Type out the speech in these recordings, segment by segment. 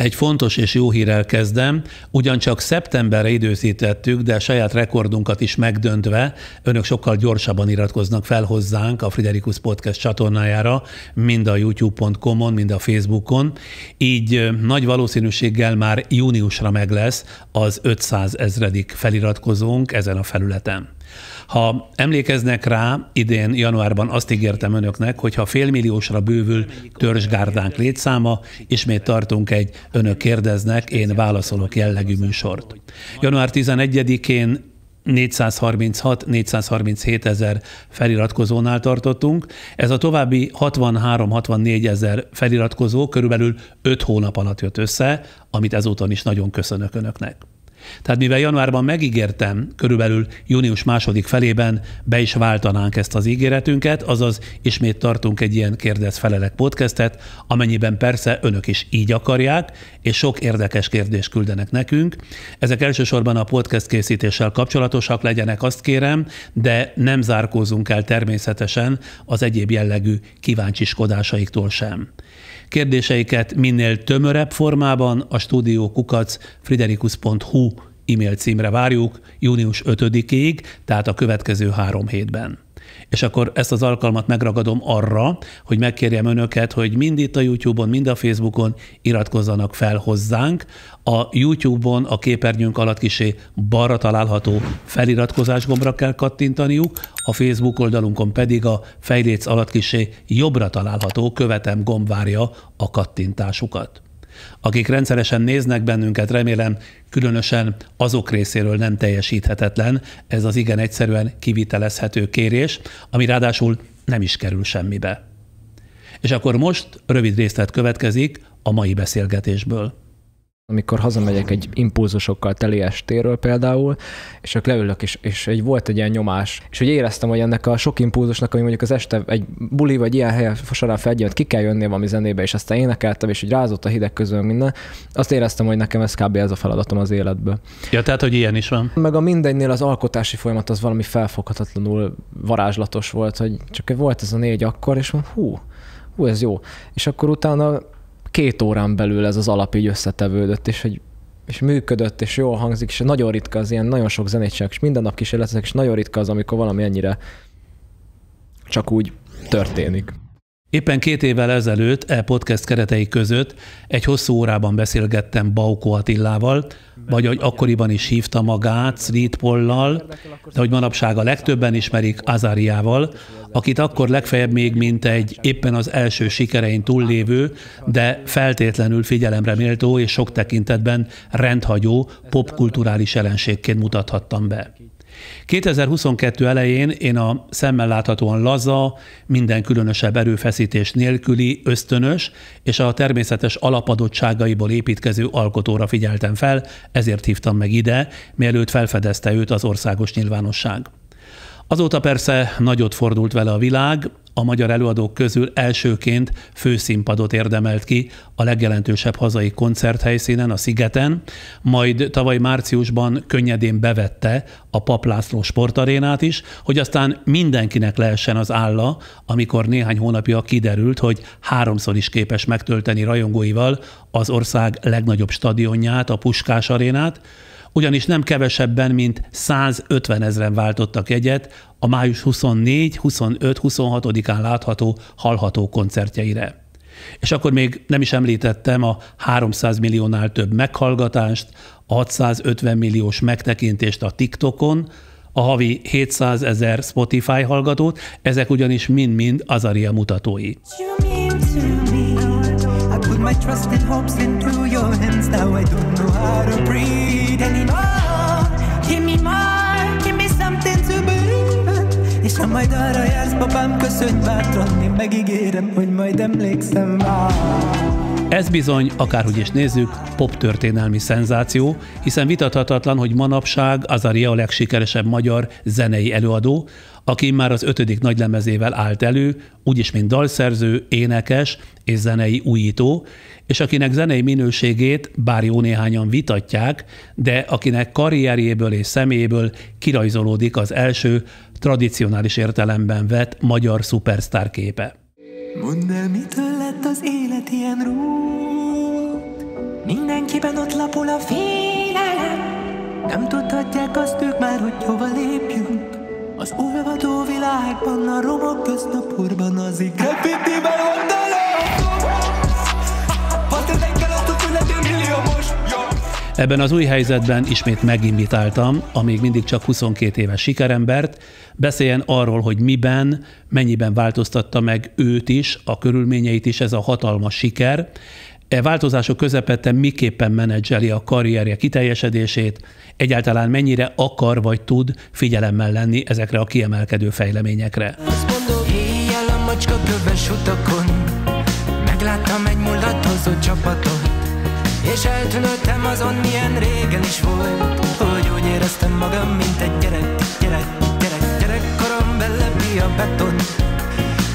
Egy fontos és jó hírrel kezdem, ugyancsak szeptemberre időzítettük, de saját rekordunkat is megdöntve, önök sokkal gyorsabban iratkoznak fel hozzánk a Friderikus Podcast csatornájára, mind a youtube.com-on, mind a Facebookon. Így nagy valószínűséggel már júniusra meg lesz az 500 ezredik feliratkozónk ezen a felületen. Ha emlékeznek rá, idén januárban azt ígértem önöknek, hogy ha félmilliósra bővül törzsgárdánk létszáma, ismét tartunk egy Önök kérdeznek, én válaszolok jellegű műsort. Január 11-én 436-437 ezer feliratkozónál tartottunk. Ez a további 63-64 ezer feliratkozó körülbelül 5 hónap alatt jött össze, amit ezúton is nagyon köszönök Önöknek. Tehát mivel januárban megígértem, körülbelül június második felében be is váltanánk ezt az ígéretünket, azaz ismét tartunk egy ilyen kérdez-felelek podcastet, amennyiben persze önök is így akarják, és sok érdekes kérdést küldenek nekünk. Ezek elsősorban a podcast készítéssel kapcsolatosak legyenek, azt kérem, de nem zárkózunk el természetesen az egyéb jellegű kíváncsiskodásaiktól sem. Kérdéseiket minél tömörebb formában a stúdiókukac Kukac e-mail címre várjuk június 5-ig, tehát a következő három hétben. És akkor ezt az alkalmat megragadom arra, hogy megkérjem önöket, hogy mind itt a YouTube-on, mind a Facebookon iratkozzanak fel hozzánk. A YouTube-on a képernyőnk alatt kisé balra található feliratkozás gombra kell kattintaniuk, a Facebook oldalunkon pedig a fejléc alatt kisé jobbra található követem gomb várja a kattintásukat akik rendszeresen néznek bennünket, remélem különösen azok részéről nem teljesíthetetlen ez az igen egyszerűen kivitelezhető kérés, ami ráadásul nem is kerül semmibe. És akkor most rövid részlet következik a mai beszélgetésből amikor hazamegyek egy impulzusokkal teli estéről például, és csak leülök, és, és egy, volt egy ilyen nyomás, és hogy éreztem, hogy ennek a sok impulzusnak, ami mondjuk az este egy buli vagy ilyen helyen során felgyönt, ki kell jönni valami zenébe, és aztán énekeltem, és hogy rázott a hideg közül minden, azt éreztem, hogy nekem ez kb. ez a feladatom az életből. Ja, tehát, hogy ilyen is van. Meg a mindegynél az alkotási folyamat az valami felfoghatatlanul varázslatos volt, hogy csak volt ez a négy akkor, és mondom, hú, hú, ez jó. És akkor utána két órán belül ez az alap így összetevődött, és hogy és működött, és jól hangzik, és nagyon ritka az ilyen, nagyon sok zenét csinálok, és minden nap kísérletezek, és nagyon ritka az, amikor valami ennyire csak úgy történik. Éppen két évvel ezelőtt e podcast keretei között egy hosszú órában beszélgettem Bauko Attilával, vagy hogy akkoriban is hívta magát Pollal, de hogy manapság a legtöbben ismerik Azariával, akit akkor legfeljebb még mint egy éppen az első sikerein túllévő, de feltétlenül figyelemre méltó és sok tekintetben rendhagyó popkulturális jelenségként mutathattam be. 2022 elején én a szemmel láthatóan laza, minden különösebb erőfeszítés nélküli, ösztönös és a természetes alapadottságaiból építkező alkotóra figyeltem fel, ezért hívtam meg ide, mielőtt felfedezte őt az országos nyilvánosság. Azóta persze nagyot fordult vele a világ, a magyar előadók közül elsőként főszínpadot érdemelt ki a legjelentősebb hazai koncerthelyszínen, a Szigeten, majd tavaly márciusban könnyedén bevette a Paplászló sportarénát is, hogy aztán mindenkinek lehessen az álla, amikor néhány hónapja kiderült, hogy háromszor is képes megtölteni rajongóival az ország legnagyobb stadionját, a Puskás arénát, ugyanis nem kevesebben, mint 150 ezeren váltottak jegyet a május 24, 25, 26-án látható, hallható koncertjeire. És akkor még nem is említettem a 300 milliónál több meghallgatást, a 650 milliós megtekintést a TikTokon, a havi 700 ezer Spotify hallgatót, ezek ugyanis mind-mind Azaria mutatói. trust and hopes into your hands. Now I don't know how to breathe. És ha majd arra jársz, papám, köszönj bátran Én megígérem, hogy majd emlékszem már ez bizony, akárhogy is nézzük, pop történelmi szenzáció, hiszen vitathatatlan, hogy manapság az a legsikeresebb magyar zenei előadó, aki már az ötödik nagylemezével állt elő, úgyis mint dalszerző, énekes és zenei újító, és akinek zenei minőségét bár jó néhányan vitatják, de akinek karrierjéből és személyéből kirajzolódik az első tradicionális értelemben vett magyar szupersztár képe. Mondd el, mitől lett az élet ilyen rút? Mindenkiben ott lapul a félelem, nem tudhatják azt ők már, hogy hova lépjünk. Az olvadó világban, a romok köznapurban az ikrepítiben oldalán. Ebben az új helyzetben ismét meginvitáltam a még mindig csak 22 éves sikerembert, beszéljen arról, hogy miben, mennyiben változtatta meg őt is, a körülményeit is ez a hatalmas siker, E változások közepette miképpen menedzseli a karrierje kiteljesedését, egyáltalán mennyire akar vagy tud figyelemmel lenni ezekre a kiemelkedő fejleményekre. Azt éjjel a macska köves utakon, megláttam egy mulatozó csapatot. És eltűnődtem azon, milyen régen is volt Hogy úgy éreztem magam, mint egy gyerek, gyerek, gyerek korom belepi a beton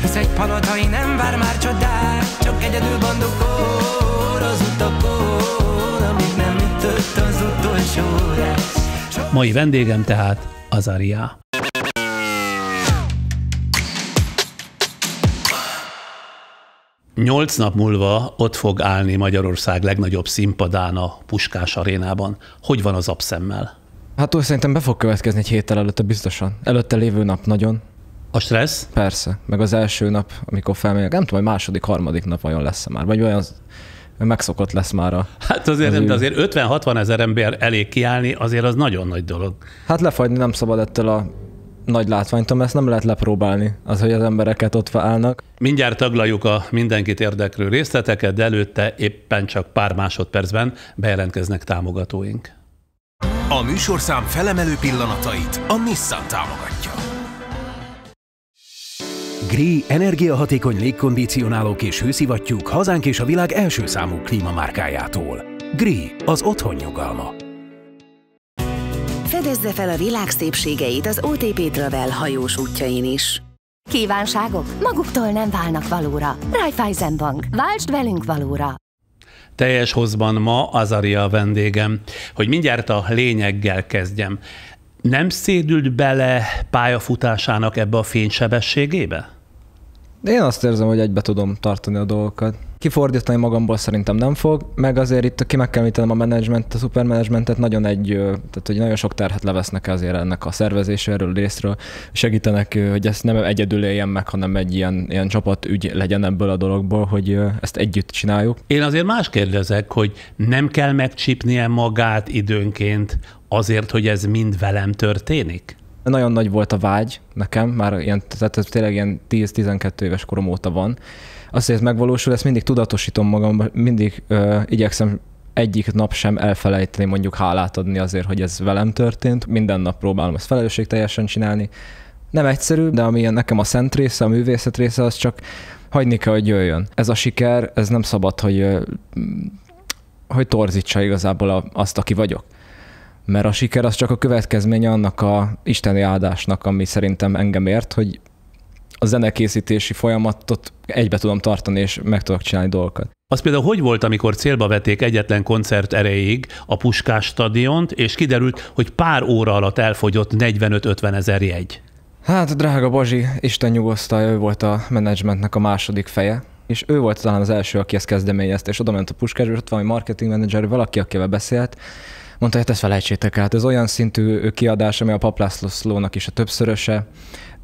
Hisz egy palotai nem vár már csodát Csak egyedül bandukor az utakon Amíg nem ütött az utolsó órás Mai vendégem tehát Azaria. Nyolc nap múlva ott fog állni Magyarország legnagyobb színpadán a Puskás arénában. Hogy van az abszemmel? Hát úgy szerintem be fog következni egy héttel előtte biztosan. Előtte lévő nap nagyon. A stressz? Persze, meg az első nap, amikor felmegyek, nem tudom, hogy második, harmadik nap vajon lesz már, vagy olyan megszokott lesz már a... Hát azért, az nem, de azért 50-60 ezer ember elég kiállni, azért az nagyon nagy dolog. Hát lefagyni nem szabad ettől a nagy látványtom, ezt nem lehet lepróbálni, az, hogy az embereket ott állnak. Mindjárt taglaljuk a mindenkit érdeklő részleteket, de előtte éppen csak pár másodpercben bejelentkeznek támogatóink. A műsorszám felemelő pillanatait a Nissan támogatja. GRI energiahatékony légkondicionálók és hőszivattyúk hazánk és a világ első számú klímamárkájától. GRI az otthon nyugalma. Fedezze fel a világ szépségeit az OTP Travel hajós útjain is. Kívánságok maguktól nem válnak valóra. Raiffeisen Bank. Váltsd velünk valóra. Teljes hozban ma Azaria vendégem. Hogy mindjárt a lényeggel kezdjem. Nem szédült bele pályafutásának ebbe a fénysebességébe? én azt érzem, hogy egybe tudom tartani a dolgokat. Kifordítani magamból szerintem nem fog, meg azért itt ki meg kell említenem a menedzsment, a szupermenedzsmentet nagyon egy, tehát hogy nagyon sok terhet levesznek azért ennek a szervezéséről, részről, segítenek, hogy ezt nem egyedül éljen meg, hanem egy ilyen, ilyen ügy legyen ebből a dologból, hogy ezt együtt csináljuk. Én azért más kérdezek, hogy nem kell megcsípnie magát időnként azért, hogy ez mind velem történik? nagyon nagy volt a vágy nekem, már ilyen, tehát ez tényleg ilyen 10-12 éves korom óta van. Azt, hogy ez megvalósul, ezt mindig tudatosítom magam, mindig ö, igyekszem egyik nap sem elfelejteni mondjuk hálát adni azért, hogy ez velem történt. Minden nap próbálom ezt felelősségteljesen csinálni. Nem egyszerű, de ami nekem a szent része, a művészet része, az csak hagyni kell, hogy jöjjön. Ez a siker, ez nem szabad, hogy hogy torzítsa igazából azt, aki vagyok mert a siker az csak a következménye annak a isteni áldásnak, ami szerintem engem ért, hogy a zenekészítési folyamatot egybe tudom tartani, és meg tudok csinálni dolgokat. Az például hogy volt, amikor célba vették egyetlen koncert erejéig a Puskás stadiont, és kiderült, hogy pár óra alatt elfogyott 45-50 ezer jegy? Hát, drága Bazsi, Isten nyugosztalja, ő volt a menedzsmentnek a második feje, és ő volt talán az első, aki ezt kezdeményezte, és oda ment a Puskás, és ott van marketing menedzser, valaki, akivel beszélt, Mondta, hogy hát ezt felejtsétek el, hát ez olyan szintű kiadás, ami a Paplászlónak is a többszöröse,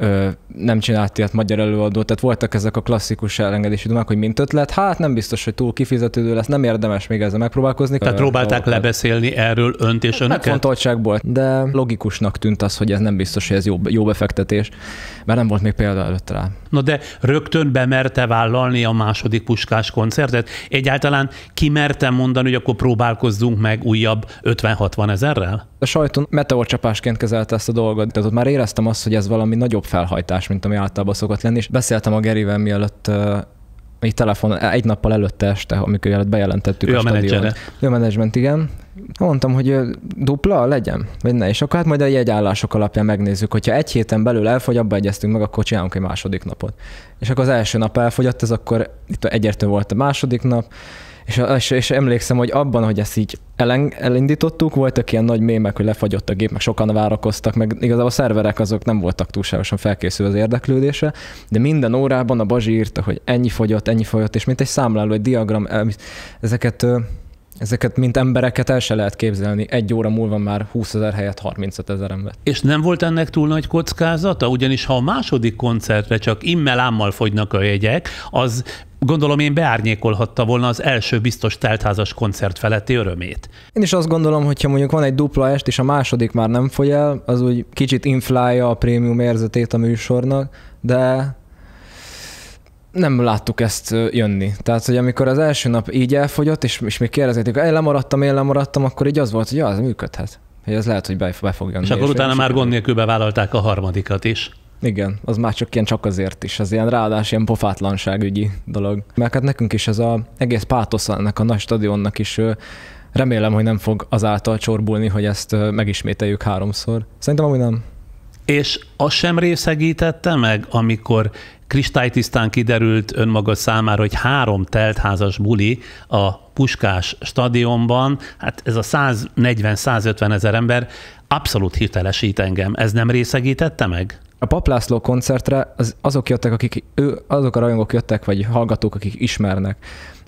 ö, nem csinált ilyet magyar előadó, tehát voltak ezek a klasszikus elengedési dumák, hogy mint ötlet, hát nem biztos, hogy túl kifizetődő lesz, nem érdemes még ezzel megpróbálkozni. Tehát próbálták ö, lebeszélni erről önt és hát önöket? Megfontoltságból, de logikusnak tűnt az, hogy ez nem biztos, hogy ez jó, jó befektetés, mert nem volt még példa előtt rá. Na de rögtön bemerte vállalni a második puskás koncertet? Egyáltalán kimerte mondani, hogy akkor próbálkozzunk meg újabb 50-60 ezerrel? A sajton meteorcsapásként kezelte ezt a dolgot, tehát ott már éreztem azt, hogy ez valami nagyobb felhajtás, mint ami általában szokott lenni. És beszéltem a Gerivel mielőtt egy telefon egy nappal előtte este, amikor előtt bejelentettük ő a, a menedzsere. Ő a menedzsment, igen. Mondtam, hogy dupla legyen, vagy ne, és akkor hát majd a jegyállások alapján megnézzük, hogyha egy héten belül elfogy, abba egyeztünk meg, akkor csinálunk egy második napot. És akkor az első nap elfogyott, ez akkor itt egyértelmű volt a második nap, és, és, és emlékszem, hogy abban, hogy ezt így elindítottuk, voltak ilyen nagy mémek, hogy lefagyott a gép, meg sokan várakoztak, meg igazából a szerverek azok nem voltak túlságosan felkészülve az érdeklődésre, de minden órában a Bazsi írta, hogy ennyi fogyott, ennyi fogyott, és mint egy számláló, egy diagram, ezeket Ezeket, mint embereket el se lehet képzelni. Egy óra múlva már 20 ezer helyett 35 ezer ember. És nem volt ennek túl nagy kockázata? Ugyanis ha a második koncertre csak immelámmal fogynak a jegyek, az gondolom én beárnyékolhatta volna az első biztos teltházas koncert feletti örömét. Én is azt gondolom, hogyha mondjuk van egy dupla est, és a második már nem fogy el, az úgy kicsit inflálja a prémium érzetét a műsornak, de nem láttuk ezt jönni. Tehát, hogy amikor az első nap így elfogyott, és, és még kérdezgetik, én lemaradtam, én lemaradtam, akkor így az volt, hogy ja, ez működhet. Hogy ez lehet, hogy be, be fog jönni. És akkor és utána már gond nélkül bevállalták a harmadikat is. Igen, az már csak ilyen csak azért is, az ilyen ráadás ilyen pofátlanságügyi dolog. Mert hát nekünk is ez a egész pátosz ennek a nagy stadionnak is remélem, hogy nem fog azáltal csorbulni, hogy ezt megismételjük háromszor. Szerintem amúgy nem. És az sem részegítette meg, amikor kristálytisztán kiderült önmaga számára, hogy három teltházas buli a Puskás stadionban, hát ez a 140-150 ezer ember abszolút hitelesít engem. Ez nem részegítette meg? A Paplászló koncertre az, azok jöttek, akik, ő, azok a rajongók jöttek, vagy hallgatók, akik ismernek.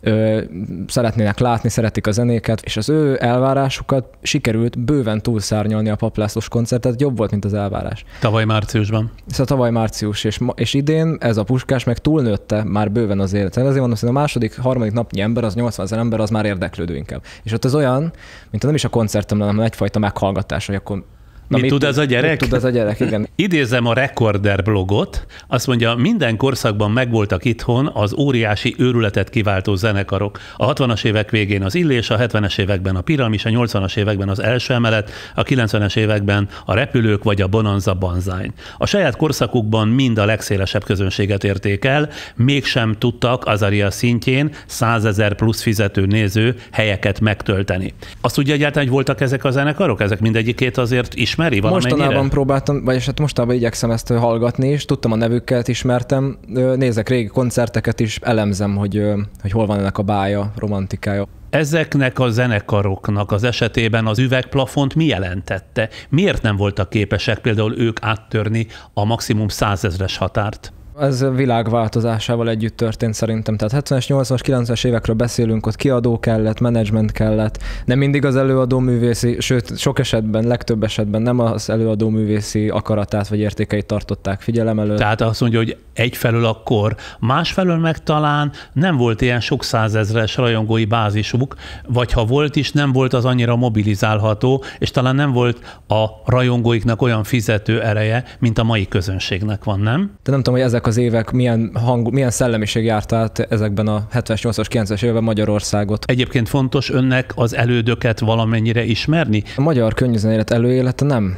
Ö, szeretnének látni, szeretik a zenéket, és az ő elvárásukat sikerült bőven túlszárnyalni a paplászlós koncertet, jobb volt, mint az elvárás. Tavaly márciusban. Szóval tavaly március, és, ma, és idén ez a puskás meg túlnőtte már bőven az életet. Ezért mondom, hogy a második, harmadik napnyi ember, az 80 ezer ember, az már érdeklődő inkább. És ott az olyan, mint nem is a koncertem, hanem egyfajta meghallgatás, hogy akkor Na, mit, mit tud az a gyerek? Mit tud az a gyerek, igen. Idézem a Recorder blogot, azt mondja, minden korszakban megvoltak itthon az óriási őrületet kiváltó zenekarok. A 60-as évek végén az Illés, a 70-es években a Piramis, a 80-as években az első emelet, a 90-es években a Repülők vagy a Bonanza Banzány. A saját korszakukban mind a legszélesebb közönséget érték el, mégsem tudtak az Aria szintjén 100 ezer plusz fizető néző helyeket megtölteni. Azt tudja egyáltalán, hogy voltak ezek a zenekarok? Ezek mindegyikét azért is ismeri valamennyire? Mostanában próbáltam, vagyis hát mostanában igyekszem ezt hallgatni, és tudtam a nevüket, ismertem. Nézek régi koncerteket is, elemzem, hogy, hogy hol van ennek a bája, romantikája. Ezeknek a zenekaroknak az esetében az üvegplafont mi jelentette? Miért nem voltak képesek például ők áttörni a maximum százezres határt? Ez világváltozásával együtt történt szerintem. Tehát 70-es, 80-as, 90-es évekről beszélünk, ott kiadó kellett, menedzsment kellett. Nem mindig az előadó művészi, sőt, sok esetben, legtöbb esetben nem az előadó művészi akaratát vagy értékeit tartották figyelem előtt. Tehát azt mondja, hogy egyfelől akkor, másfelől meg talán nem volt ilyen sok százezres rajongói bázisuk, vagy ha volt is, nem volt az annyira mobilizálható, és talán nem volt a rajongóiknak olyan fizető ereje, mint a mai közönségnek van, nem? De nem tudom, hogy ezek ezek az évek, milyen, hang, milyen szellemiség járt át ezekben a 70-es, 80-as, 90-es években Magyarországot. Egyébként fontos önnek az elődöket valamennyire ismerni? A magyar könyvzenélet előélete nem.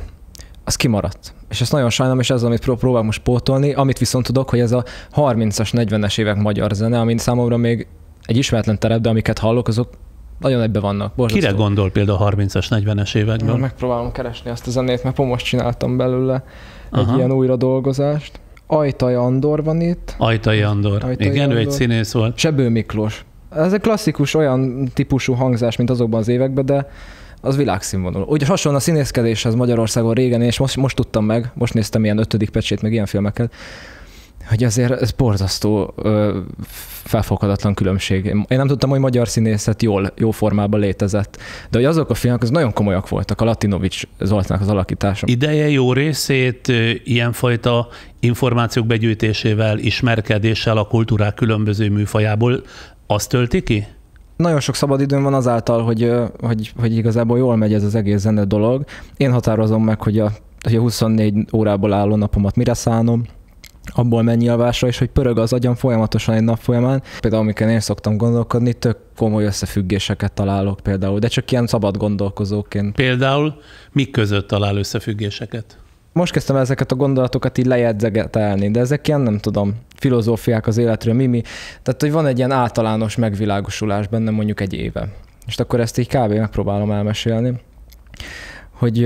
Az kimaradt és ezt nagyon sajnálom, és ez, amit pró- most pótolni, amit viszont tudok, hogy ez a 30-as, 40-es évek magyar zene, amint számomra még egy ismeretlen terep, de amiket hallok, azok nagyon egybe vannak. Borzasztó. Kire gondol például a 30-as, 40-es években? megpróbálom keresni azt a zenét, mert most csináltam belőle Aha. egy ilyen újra dolgozást. Ajtaj Andor van itt. Ajtai Andor. Ajtai Igen, Andor. ő egy színész volt. Sebő Miklós. Ez egy klasszikus olyan típusú hangzás, mint azokban az években, de az világszínvonalú. Ugye hasonló a színészkedéshez Magyarországon régen, és most, most tudtam meg, most néztem ilyen ötödik pecsét, meg ilyen filmeket, hogy azért ez borzasztó felfoghatatlan különbség. Én nem tudtam, hogy magyar színészet jól, jó formában létezett, de hogy azok a filmek, az nagyon komolyak voltak, a Latinovics Zoltának az alakítása. Ideje jó részét ilyenfajta információk begyűjtésével, ismerkedéssel a kultúrák különböző műfajából azt tölti ki? nagyon sok szabadidőm van azáltal, hogy, hogy, hogy igazából jól megy ez az egész zene dolog. Én határozom meg, hogy a, hogy a 24 órából álló napomat mire szánom, abból mennyi alvásra, és hogy pörög az agyam folyamatosan egy nap folyamán. Például amikor én szoktam gondolkodni, tök komoly összefüggéseket találok például, de csak ilyen szabad gondolkozóként. Például mik között talál összefüggéseket? Most kezdtem ezeket a gondolatokat így lejegyzegetelni, de ezek ilyen, nem tudom, filozófiák az életről, mi, mi. Tehát, hogy van egy ilyen általános megvilágosulás benne mondjuk egy éve. És akkor ezt így kb. megpróbálom elmesélni, hogy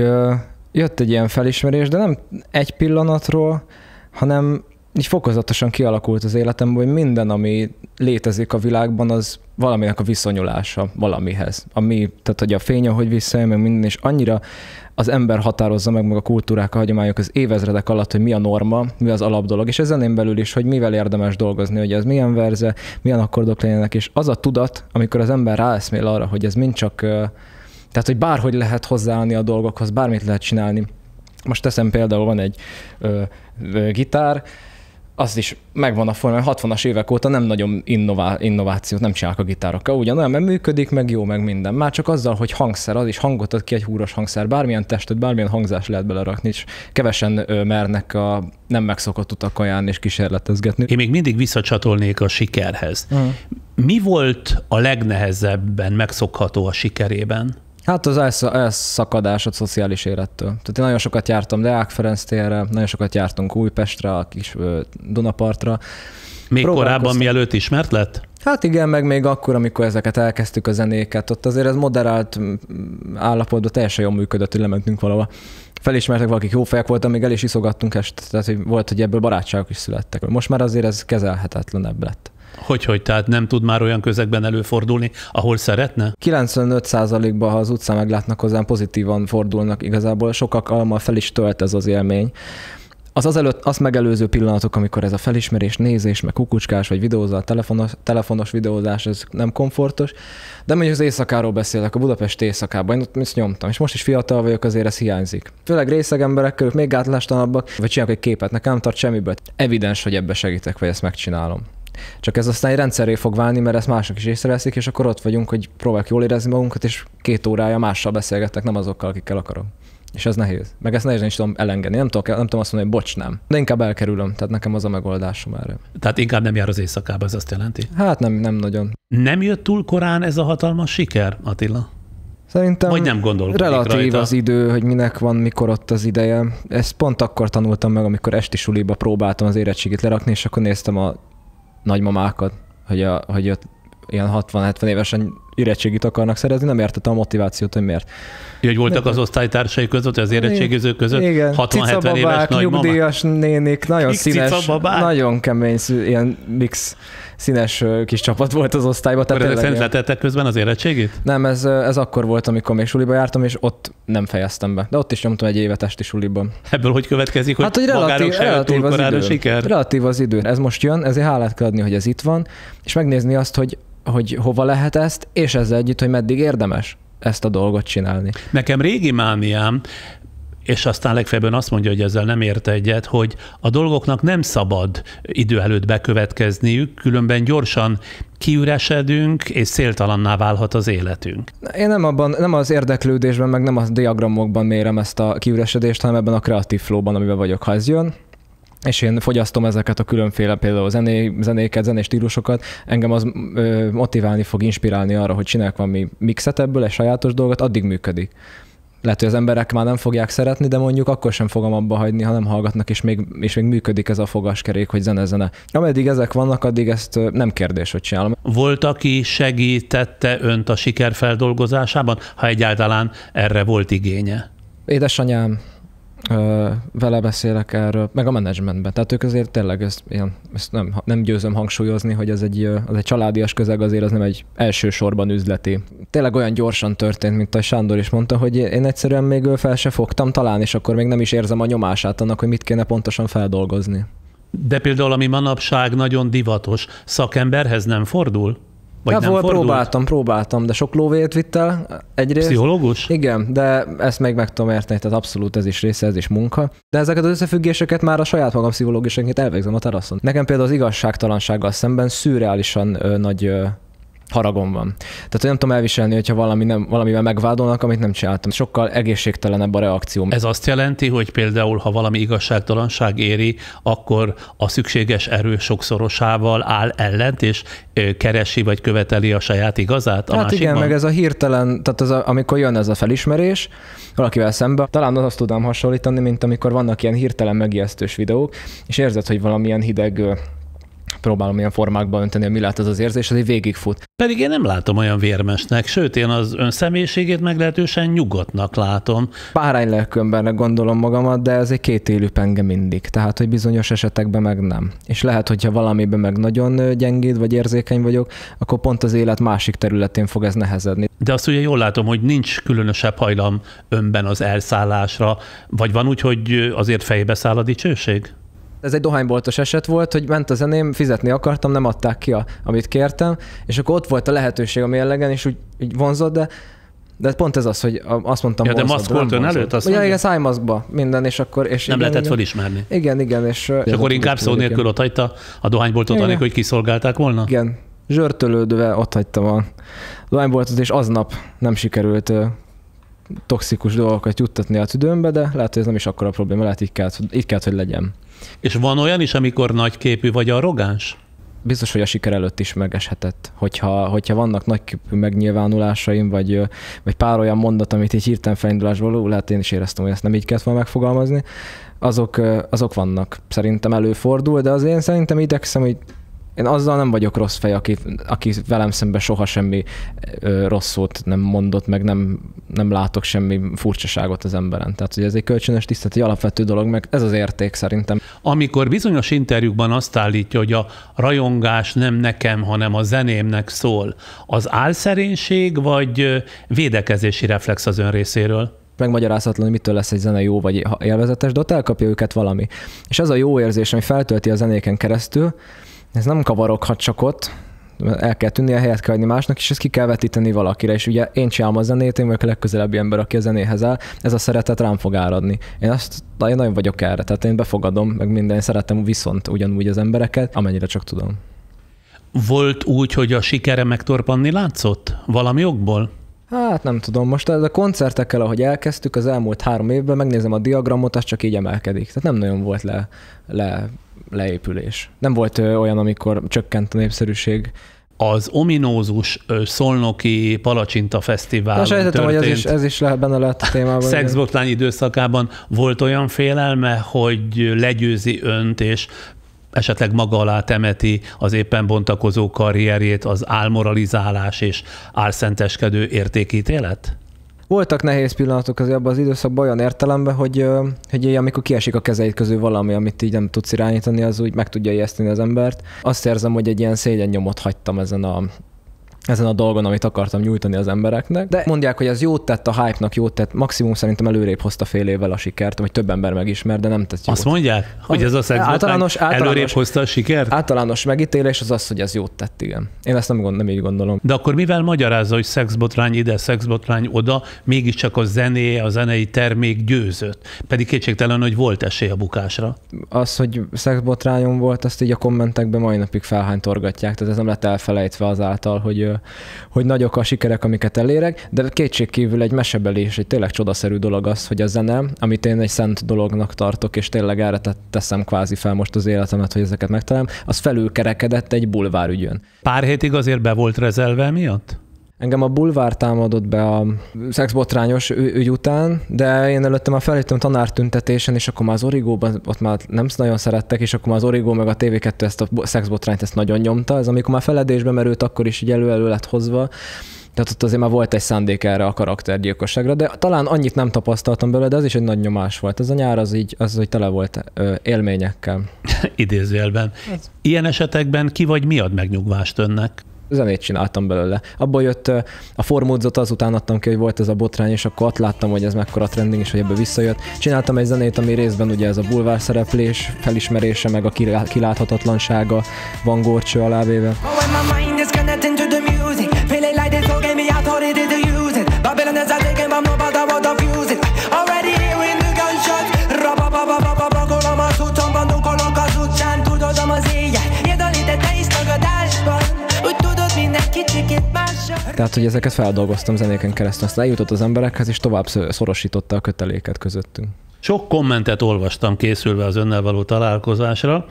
jött egy ilyen felismerés, de nem egy pillanatról, hanem így fokozatosan kialakult az életem, hogy minden, ami létezik a világban, az valaminek a viszonyulása valamihez. Ami, tehát hogy a fény, ahogy visszajön, meg minden, és annyira az ember határozza meg, meg a kultúrák, a hagyományok az évezredek alatt, hogy mi a norma, mi az alapdolog, és ezen én belül is, hogy mivel érdemes dolgozni, hogy ez milyen verze, milyen akkordok lennének, és az a tudat, amikor az ember ráeszmél arra, hogy ez mind csak, tehát hogy bárhogy lehet hozzáállni a dolgokhoz, bármit lehet csinálni, most teszem például, van egy ö, ö, gitár, az is megvan a forma, 60-as évek óta nem nagyon innová, innovációt nem csinálok a gitárokkal, ugyanolyan, mert működik, meg jó, meg minden. Már csak azzal, hogy hangszer az, is hangot ad ki egy húros hangszer, bármilyen testet, bármilyen hangzás lehet belerakni, és kevesen mernek a nem megszokott utakaján és kísérletezgetni. Én még mindig visszacsatolnék a sikerhez. Uh-huh. Mi volt a legnehezebben megszokható a sikerében? Hát az elszakadás a szociális élettől. Tehát én nagyon sokat jártam Deák Ferenc térre, nagyon sokat jártunk Újpestre, a kis Dunapartra. Még korábban mielőtt ismert lett? Hát igen, meg még akkor, amikor ezeket elkezdtük a zenéket, ott azért ez moderált állapotban teljesen jól működött, hogy lementünk valahova. Felismertek valakik, jó fejek voltam, még el is iszogattunk este, tehát hogy volt, hogy ebből barátságok is születtek. Most már azért ez kezelhetetlenebb lett. Hogy, hogy, tehát nem tud már olyan közegben előfordulni, ahol szeretne? 95%-ban, ha az utcán meglátnak hozzám, pozitívan fordulnak igazából. Sokak alma fel is tölt ez az élmény az azelőtt azt megelőző pillanatok, amikor ez a felismerés, nézés, meg kukucskás, vagy videózás, telefonos, telefonos videózás, ez nem komfortos. De mondjuk az éjszakáról beszélek, a Budapest éjszakában, én ott mit nyomtam, és most is fiatal vagyok, azért ez hiányzik. Főleg részeg emberekkel, ők még gátlástalanabbak, vagy csinálok egy képet, nekem nem tart semmiből. Evidens, hogy ebbe segítek, vagy ezt megcsinálom. Csak ez aztán egy rendszeré fog válni, mert ezt mások is észreveszik, és akkor ott vagyunk, hogy próbáljuk jól érezni magunkat, és két órája mással beszélgetek, nem azokkal, akikkel akarok. És ez nehéz. Meg ezt nehéz nem is tudom elengedni. Nem tudom, nem tudom azt mondani, hogy bocs, nem. De inkább elkerülöm. Tehát nekem az a megoldásom erre. Tehát inkább nem jár az éjszakába, ez azt jelenti? Hát nem, nem nagyon. Nem jött túl korán ez a hatalmas siker, Attila? Szerintem Vagy nem relatív rajta. az idő, hogy minek van, mikor ott az ideje. Ezt pont akkor tanultam meg, amikor esti suliba próbáltam az érettségét lerakni, és akkor néztem a nagymamákat, hogy, a, hogy ott ilyen 60-70 évesen érettségit akarnak szerezni, nem értettem a motivációt, hogy miért. Ja, hogy voltak de, az osztálytársai között, az érettségizők között, 60-70 éves nyugdíjas nénik, nagyon Kik színes, nagyon kemény, ilyen mix színes kis csapat volt az osztályban. Tehát ezek szerint letettek közben az érettségét? Nem, ez, ez akkor volt, amikor még suliba jártam, és ott nem fejeztem be. De ott is nyomtam egy évet esti suliban. Ebből hogy következik, hogy, hát, hogy relatív, relatív az idő. siker? Relatív az idő. Ez most jön, ezért hálát kell adni, hogy ez itt van, és megnézni azt, hogy hogy hova lehet ezt, és ezzel együtt, hogy meddig érdemes ezt a dolgot csinálni. Nekem régi mániám, és aztán legfeljebb azt mondja, hogy ezzel nem érte egyet, hogy a dolgoknak nem szabad idő előtt bekövetkezniük, különben gyorsan kiüresedünk, és széltalanná válhat az életünk. Én nem, abban, nem az érdeklődésben, meg nem a diagramokban mérem ezt a kiüresedést, hanem ebben a kreatív flowban, amiben vagyok. Ha ez jön, és én fogyasztom ezeket a különféle például zené, zenéket, zenés stílusokat, engem az ö, motiválni fog, inspirálni arra, hogy csinálják valami mixet ebből, egy sajátos dolgot, addig működik lehet, hogy az emberek már nem fogják szeretni, de mondjuk akkor sem fogom abba hagyni, ha nem hallgatnak, és még, és még működik ez a fogaskerék, hogy zene, zene. Ameddig ezek vannak, addig ezt nem kérdés, hogy csinálom. Volt, aki segítette önt a siker feldolgozásában, ha egyáltalán erre volt igénye? Édesanyám, vele beszélek erről, meg a menedzsmentben. Tehát ők azért tényleg ezt, ilyen, ezt nem, nem győzöm hangsúlyozni, hogy ez egy, az egy családias közeg, azért az nem egy elsősorban üzleti. Tényleg olyan gyorsan történt, mint a Sándor is mondta, hogy én egyszerűen még fel se fogtam talán, és akkor még nem is érzem a nyomását annak, hogy mit kéne pontosan feldolgozni. De például, ami manapság nagyon divatos, szakemberhez nem fordul? Vagy ja, nem volt, próbáltam, próbáltam, de sok lóvét vitt el egyrészt. Pszichológus? Igen, de ezt még meg tudom érteni, tehát abszolút ez is része, ez is munka. De ezeket az összefüggéseket már a saját magam pszichológusanként elvégzem a teraszon. Nekem például az igazságtalansággal szemben szürreálisan ö, nagy ö, haragom van. Tehát nem tudom elviselni, hogyha valami nem, valamivel megvádolnak, amit nem csináltam. Sokkal egészségtelenebb a reakció. Ez azt jelenti, hogy például, ha valami igazságtalanság éri, akkor a szükséges erő sokszorosával áll ellent, és keresi vagy követeli a saját igazát? A hát igen, van? meg ez a hirtelen, tehát az a, amikor jön ez a felismerés valakivel szembe, talán azt tudom hasonlítani, mint amikor vannak ilyen hirtelen megijesztős videók, és érzed, hogy valamilyen hideg próbálom ilyen formákba önteni, mi lehet az az érzés, hogy végigfut. Pedig én nem látom olyan vérmesnek, sőt, én az ön személyiségét meglehetősen nyugodtnak látom. Bárány lelkömbernek gondolom magamat, de ez egy élő penge mindig, tehát hogy bizonyos esetekben meg nem. És lehet, hogyha valamiben meg nagyon gyengéd vagy érzékeny vagyok, akkor pont az élet másik területén fog ez nehezedni. De azt ugye jól látom, hogy nincs különösebb hajlam önben az elszállásra, vagy van úgy, hogy azért fejbe száll a dicsőség? Ez egy dohányboltos eset volt, hogy ment a zeném, fizetni akartam, nem adták ki, a, amit kértem, és akkor ott volt a lehetőség a mérlegen, és úgy, úgy vonzott, de de pont ez az, hogy azt mondtam. Ja, de maszk volt ön előtt? Azt ja, igen, szájmaszkba minden, és akkor... És nem igen, lehetett felismerni. Igen, igen. És, és akkor inkább szó nélkül ott hagyta a dohányboltot, igen. anélkül, hogy kiszolgálták volna? Igen. Zsörtölődve ott hagytam a dohányboltot, és aznap nem sikerült toxikus dolgokat juttatni a tüdőmbe, de lehet, hogy ez nem is akkora probléma, lehet így kell, így kell, hogy legyen. És van olyan is, amikor nagyképű vagy arrogáns? biztos, hogy a siker előtt is megeshetett. Hogyha, hogyha vannak nagy megnyilvánulásaim, vagy, vagy pár olyan mondat, amit így hirtelen felindulásból, lehet én is éreztem, hogy ezt nem így kellett volna megfogalmazni, azok, azok vannak. Szerintem előfordul, de az én szerintem idekszem, hogy én azzal nem vagyok rossz fej, aki, aki velem szembe soha semmi ö, rossz szót nem mondott, meg nem, nem látok semmi furcsaságot az emberen. Tehát, hogy ez egy kölcsönös tisztet, egy alapvető dolog, meg ez az érték szerintem. Amikor bizonyos interjúkban azt állítja, hogy a rajongás nem nekem, hanem a zenémnek szól, az álszerénység vagy védekezési reflex az ön részéről? megmagyarázhatatlan, hogy mitől lesz egy zene jó vagy élvezetes, de ott elkapja őket valami. És ez a jó érzés, ami feltölti a zenéken keresztül, ez nem kavaroghat csak ott, el kell tűnni, a helyet kell adni másnak, és ezt ki kell vetíteni valakire. És ugye én csinálom a zenét, én vagyok a legközelebbi ember, aki a zenéhez áll, ez a szeretet rám fog áradni. Én azt én nagyon vagyok erre, tehát én befogadom, meg minden, szeretem viszont ugyanúgy az embereket, amennyire csak tudom. Volt úgy, hogy a sikere megtorpanni látszott? Valami okból? Hát nem tudom, most ez a koncertekkel, ahogy elkezdtük az elmúlt három évben, megnézem a diagramot, az csak így emelkedik. Tehát nem nagyon volt le, le, leépülés. Nem volt olyan, amikor csökkent a népszerűség az ominózus szolnoki palacsinta fesztivál. Most sejtettem, hogy ez is, ez is lehet benne lehet a témában. Szexbotlány időszakában volt olyan félelme, hogy legyőzi önt, és esetleg maga alá temeti az éppen bontakozó karrierjét az álmoralizálás és álszenteskedő értékítélet? Voltak nehéz pillanatok azért abban az időszakban olyan értelemben, hogy, hogy amikor kiesik a kezeid közül valami, amit így nem tudsz irányítani, az úgy meg tudja ijeszteni az embert. Azt érzem, hogy egy ilyen szégyen nyomot hagytam ezen a ezen a dolgon, amit akartam nyújtani az embereknek. De mondják, hogy ez jót tett a hype-nak, jót tett, maximum szerintem előrébb hozta fél évvel a sikert, vagy több ember megismer, de nem tett jót. Azt mondják, hogy ez a szexbotrány általános, általános, előrébb hozta a sikert? Általános megítélés az az, hogy ez jót tett, igen. Én ezt nem, gond, nem így gondolom. De akkor mivel magyarázza, hogy szexbotrány ide, szexbotrány oda, mégiscsak a zené, a zenei termék győzött? Pedig kétségtelen, hogy volt esély a bukásra. Az, hogy szexbotrányon volt, azt így a kommentekben mai napig felhány torgatják, tehát ez nem lett elfelejtve azáltal, hogy hogy nagyok a sikerek, amiket elérek, de kétségkívül egy mesebeli és egy tényleg csodaszerű dolog az, hogy a zene, amit én egy szent dolognak tartok, és tényleg erre teszem kvázi fel most az életemet, hogy ezeket megtalálom, az felülkerekedett egy bulvárügyön. Pár hétig azért be volt rezelve miatt? Engem a bulvár támadott be a szexbotrányos ügy után, de én előtte már felhívtam tanártüntetésen, és akkor már az Origóban ott már nem nagyon szerettek, és akkor már az Origó meg a TV2 ezt a szexbotrányt ezt nagyon nyomta. Ez amikor már feledésbe merült, akkor is így elő-elő lett hozva. Tehát ott azért már volt egy szándék erre a karaktergyilkosságra, de talán annyit nem tapasztaltam belőle, de az is egy nagy nyomás volt. Ez a nyár az így, az így tele volt ö, élményekkel. Idézőjelben. Ilyen esetekben ki vagy mi ad megnyugvást önnek? zenét csináltam belőle. Abból jött a formódzat, azután adtam ki, hogy volt ez a botrány, és akkor ott láttam, hogy ez mekkora trending, és hogy ebbe visszajött. Csináltam egy zenét, ami részben ugye ez a bulvár szereplés, felismerése, meg a kiláthatatlansága van górcső alávéve. Oh, Tehát, hogy ezeket feldolgoztam zenéken keresztül, azt eljutott az emberekhez, és tovább szorosította a köteléket közöttünk. Sok kommentet olvastam készülve az önnel való találkozásra.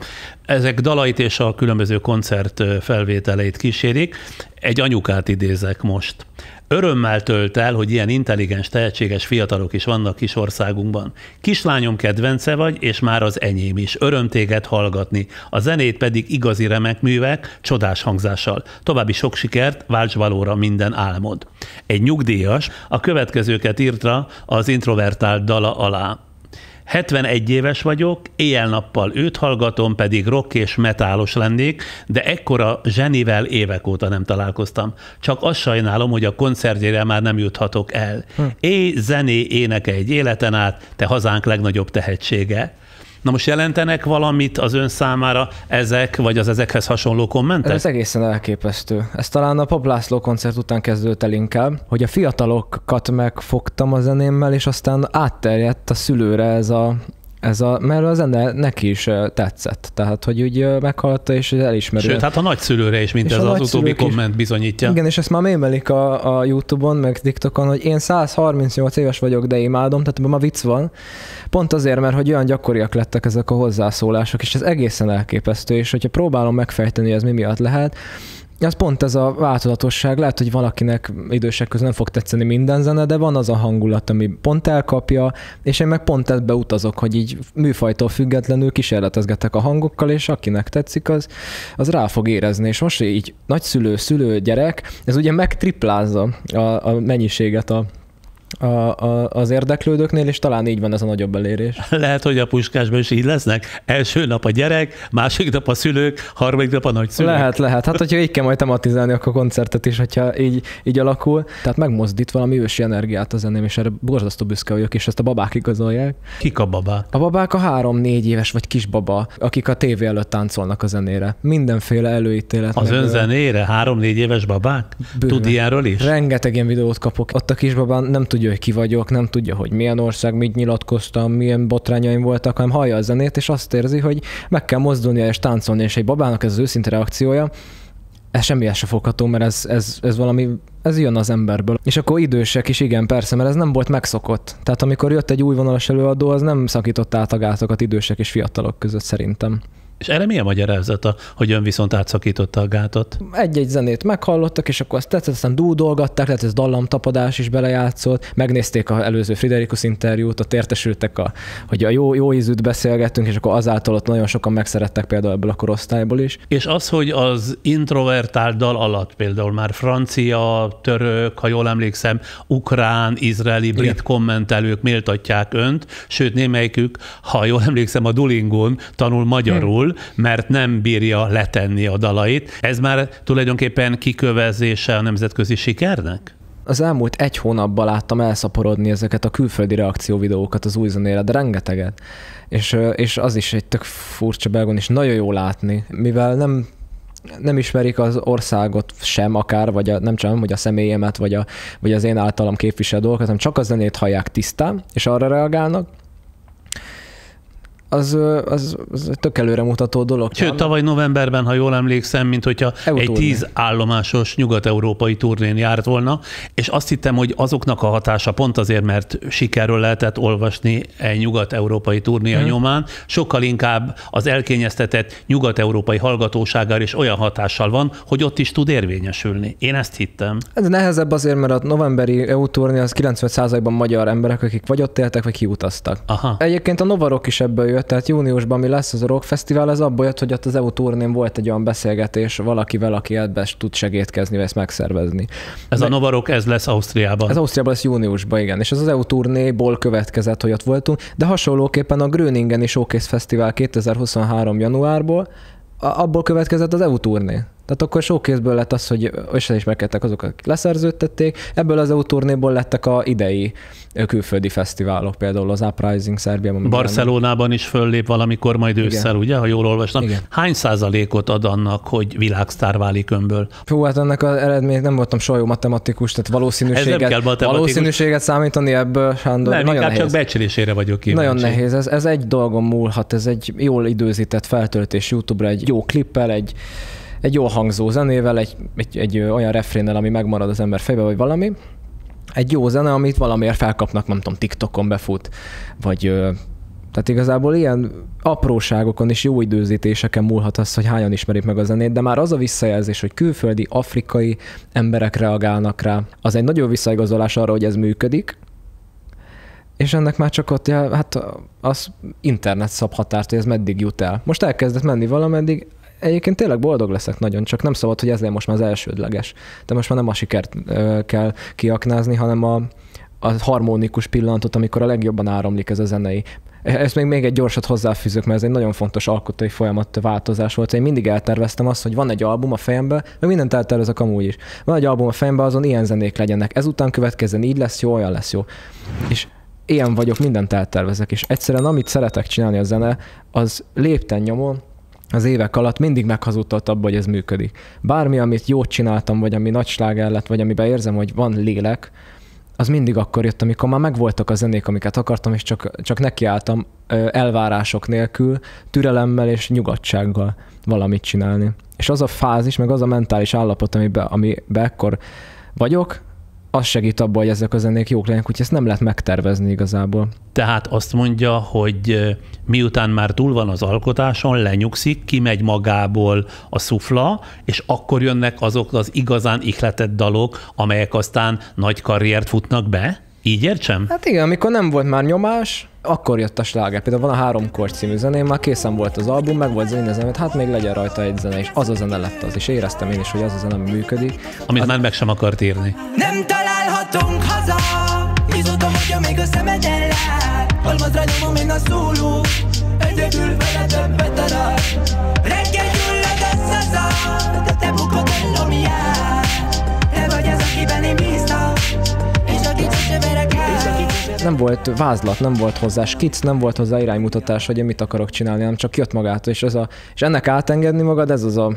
Ezek dalait és a különböző koncert felvételeit kísérik. Egy anyukát idézek most. Örömmel tölt el, hogy ilyen intelligens, tehetséges fiatalok is vannak kis országunkban. Kislányom kedvence vagy, és már az enyém is. Öröm téged hallgatni. A zenét pedig igazi remek művek, csodás hangzással. További sok sikert, válts valóra minden álmod. Egy nyugdíjas a következőket írta az introvertált dala alá. 71 éves vagyok, éjjel-nappal őt hallgatom, pedig rock és metálos lennék, de ekkora zsenivel évek óta nem találkoztam. Csak azt sajnálom, hogy a koncertjére már nem juthatok el. Hm. É, zené, éneke egy életen át, te hazánk legnagyobb tehetsége. Na most jelentenek valamit az ön számára ezek, vagy az ezekhez hasonló kommentek? Ez egészen elképesztő. Ez talán a Pop László koncert után kezdődött el inkább, hogy a fiatalokat megfogtam a zenémmel, és aztán átterjedt a szülőre ez a, ez a, mert az ennek neki is tetszett. Tehát, hogy úgy meghallotta és elismerő. Sőt, hát a nagyszülőre is, mint és ez az utóbbi komment bizonyítja. Igen, és ezt már mémelik a, a YouTube-on, meg TikTokon, hogy én 138 éves vagyok, de imádom, tehát ma vicc van. Pont azért, mert hogy olyan gyakoriak lettek ezek a hozzászólások, és ez egészen elképesztő, és hogyha próbálom megfejteni, hogy ez mi miatt lehet, ez pont ez a változatosság. Lehet, hogy valakinek idősek közül nem fog tetszeni minden zene, de van az a hangulat, ami pont elkapja, és én meg pont ebbe utazok, hogy így műfajtól függetlenül kísérletezgetek a hangokkal, és akinek tetszik, az, az rá fog érezni. És most így nagyszülő, szülő, gyerek, ez ugye megtriplázza a, a mennyiséget a a, a, az érdeklődőknél, és talán így van ez a nagyobb elérés. Lehet, hogy a puskásban is így lesznek. Első nap a gyerek, második nap a szülők, harmadik nap a nagyszülők. Lehet, lehet. Hát, hogyha így kell majd tematizálni, akkor a koncertet is, hogyha így, így alakul. Tehát megmozdít valami ősi energiát a zeném, és erre borzasztó büszke vagyok, és ezt a babák igazolják. Kik a babák? A babák a három-négy éves vagy kisbaba, akik a tévé előtt táncolnak a zenére. Mindenféle előítélet. Az ön zenére? Három-négy éves babák? Bőven. Tud ilyenről is? Rengeteg ilyen videót kapok. Ott a kisbabán nem tud tudja, hogy ki vagyok, nem tudja, hogy milyen ország, mit nyilatkoztam, milyen botrányaim voltak, hanem hallja a zenét, és azt érzi, hogy meg kell mozdulnia és táncolni, és egy babának ez az őszinte reakciója, ez semmi se fogható, mert ez, ez, ez valami, ez jön az emberből. És akkor idősek is, igen, persze, mert ez nem volt megszokott. Tehát amikor jött egy új vonalas előadó, az nem szakított át a gátokat idősek és fiatalok között szerintem. És erre mi a magyarázata, hogy ön viszont átszakította a gátot? Egy-egy zenét meghallottak, és akkor azt tetszett, aztán dúdolgatták, tehát ez dallamtapadás is belejátszott, megnézték az előző Friderikus interjút, ott értesültek, a, hogy a jó, jó ízűt beszélgettünk, és akkor azáltal ott nagyon sokan megszerettek például ebből a korosztályból is. És az, hogy az introvertált dal alatt például már francia, török, ha jól emlékszem, ukrán, izraeli, brit Igen. kommentelők méltatják önt, sőt némelyikük, ha jól emlékszem, a Dulingon tanul magyarul, hmm kerül, mert nem bírja letenni a dalait. Ez már tulajdonképpen kikövezése a nemzetközi sikernek? az elmúlt egy hónapban láttam elszaporodni ezeket a külföldi reakció videókat az új zenére, de rengeteget. És, és az is egy tök furcsa belgon, és nagyon jó látni, mivel nem nem ismerik az országot sem akár, vagy a, nem csak, hogy a személyemet, vagy, a, vagy az én általam képviselő dolgokat, hanem csak a zenét hallják tisztán, és arra reagálnak, az, az, az tök előremutató dolog. Sőt, tavaly novemberben, ha jól emlékszem, mint hogyha eu egy tíz állomásos nyugat-európai turnén járt volna, és azt hittem, hogy azoknak a hatása pont azért, mert sikerről lehetett olvasni egy nyugat-európai turné hmm. nyomán, sokkal inkább az elkényeztetett nyugat-európai hallgatósággal is olyan hatással van, hogy ott is tud érvényesülni. Én ezt hittem. Ez nehezebb azért, mert a novemberi EU turné az 95%-ban magyar emberek, akik vagy ott éltek, vagy kiutaztak. Aha. Egyébként a Novarok is ebből jött jött, tehát júniusban mi lesz az a Rock Fesztivál, ez abból jött, hogy ott az EU turnén volt egy olyan beszélgetés valakivel, aki ebbe tud segítkezni, vagy ezt megszervezni. Ez De a Novarok, ez lesz Ausztriában. Ez Ausztriában lesz júniusban, igen. És ez az EU turnéból következett, hogy ott voltunk, de hasonlóképpen a Gröningeni Showcase Fesztivál 2023. januárból, abból következett az EU turné. Tehát akkor kézből lett az, hogy össze is megkedtek azok, akik leszerződtették, ebből az EU turnéból lettek a idei külföldi fesztiválok, például az Uprising Szerbiában. Barcelonában is föllép valamikor majd ősszel, ugye, ha jól olvastam. Igen. Hány százalékot ad annak, hogy világsztár válik önből? Fú, hát ennek az eredmény nem voltam soha jó matematikus, tehát valószínűséget, Ez nem kell valószínűséget számítani ebből, Sándor, nem, nagyon nehéz. csak becslésére vagyok kíváncsi. Nagyon nehéz, ez, ez egy dolgom múlhat, ez egy jól időzített feltöltés YouTube-ra, egy jó klippel, egy egy jó hangzó zenével, egy, egy, egy olyan refrénnel, ami megmarad az ember fejbe, vagy valami, egy jó zene, amit valamiért felkapnak, nem tudom, TikTokon befut, vagy tehát igazából ilyen apróságokon és jó időzítéseken múlhat az, hogy hányan ismerik meg a zenét, de már az a visszajelzés, hogy külföldi, afrikai emberek reagálnak rá, az egy nagyon visszaigazolás arra, hogy ez működik, és ennek már csak ott, ja, hát az internet szab határt, hogy ez meddig jut el. Most elkezdett menni valameddig, egyébként tényleg boldog leszek nagyon, csak nem szabad, hogy ez legyen most már az elsődleges. De most már nem a sikert kell kiaknázni, hanem a, a harmonikus pillanatot, amikor a legjobban áramlik ez a zenei. Ezt még, még egy gyorsat hozzáfűzök, mert ez egy nagyon fontos alkotói folyamat változás volt. Én mindig elterveztem azt, hogy van egy album a fejembe, meg mindent eltervezek amúgy is. Van egy album a fejembe, azon ilyen zenék legyenek. Ezután következzen így lesz jó, olyan lesz jó. És ilyen vagyok, mindent eltervezek. És egyszerűen amit szeretek csinálni a zene, az lépten nyomon az évek alatt mindig meghazudtott abba, hogy ez működik. Bármi, amit jót csináltam, vagy ami nagy sláger lett, vagy amiben érzem, hogy van lélek, az mindig akkor jött, amikor már megvoltak a zenék, amiket akartam, és csak, csak nekiálltam elvárások nélkül, türelemmel és nyugodtsággal valamit csinálni. És az a fázis, meg az a mentális állapot, amiben, amiben ekkor vagyok, az segít abban, hogy ezek a zenék jók legyenek, úgyhogy ezt nem lehet megtervezni igazából. Tehát azt mondja, hogy miután már túl van az alkotáson, lenyugszik, kimegy magából a szufla, és akkor jönnek azok az igazán ihletett dalok, amelyek aztán nagy karriert futnak be? Így értsem? Hát igen, amikor nem volt már nyomás, akkor jött a sláger. Például van a három Háromkor című zeném, már készen volt az album, meg volt zene, zene, hát még legyen rajta egy zene, és az a zene lett az, és éreztem én is, hogy az a zene, ami működik. Amit az... már meg sem akart írni. Nem t- Látogatunk haza Izottam, hogyha még a szemed ellát Halmazra nyomom én a szóló Egyedül vele többet arat Reggel gyullad a szaza De te bukod el, ami jár Te vagy az, akiben én bíztam És aki csak nem volt vázlat, nem volt hozzá skic, nem volt hozzá iránymutatás, hogy én mit akarok csinálni, hanem csak jött magától, és, ez a, és ennek átengedni magad, ez az a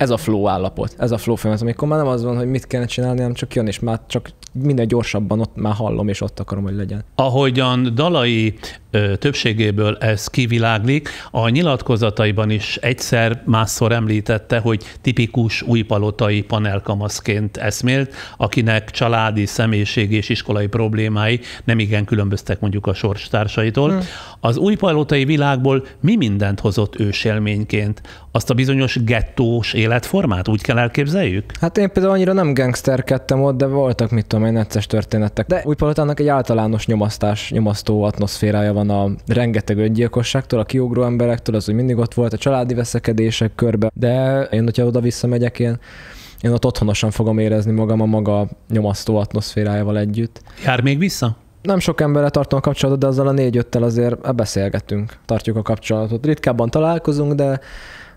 ez a flow állapot, ez a flow folyamat, amikor már nem az van, hogy mit kellene csinálni, hanem csak jön, és már csak minden gyorsabban ott már hallom, és ott akarom, hogy legyen. Ahogyan dalai ö, többségéből ez kiviláglik, a nyilatkozataiban is egyszer másszor említette, hogy tipikus újpalotai panelkamaszként eszmélt, akinek családi, személyiség és iskolai problémái nem igen különböztek mondjuk a sorstársaitól. Hmm. Az újpalotai világból mi mindent hozott ősélményként? azt a bizonyos gettós életformát úgy kell elképzeljük? Hát én például annyira nem gangsterkedtem ott, de voltak, mit tudom én, necces történetek. De úgy annak egy általános nyomasztás, nyomasztó atmoszférája van a rengeteg öngyilkosságtól, a kiugró emberektől, az, hogy mindig ott volt a családi veszekedések körbe, de én, hogyha oda visszamegyek, én én ott otthonosan fogom érezni magam a maga nyomasztó atmoszférájával együtt. Jár még vissza? nem sok emberre tartom a kapcsolatot, de azzal a négy-öttel azért beszélgetünk, tartjuk a kapcsolatot. Ritkábban találkozunk, de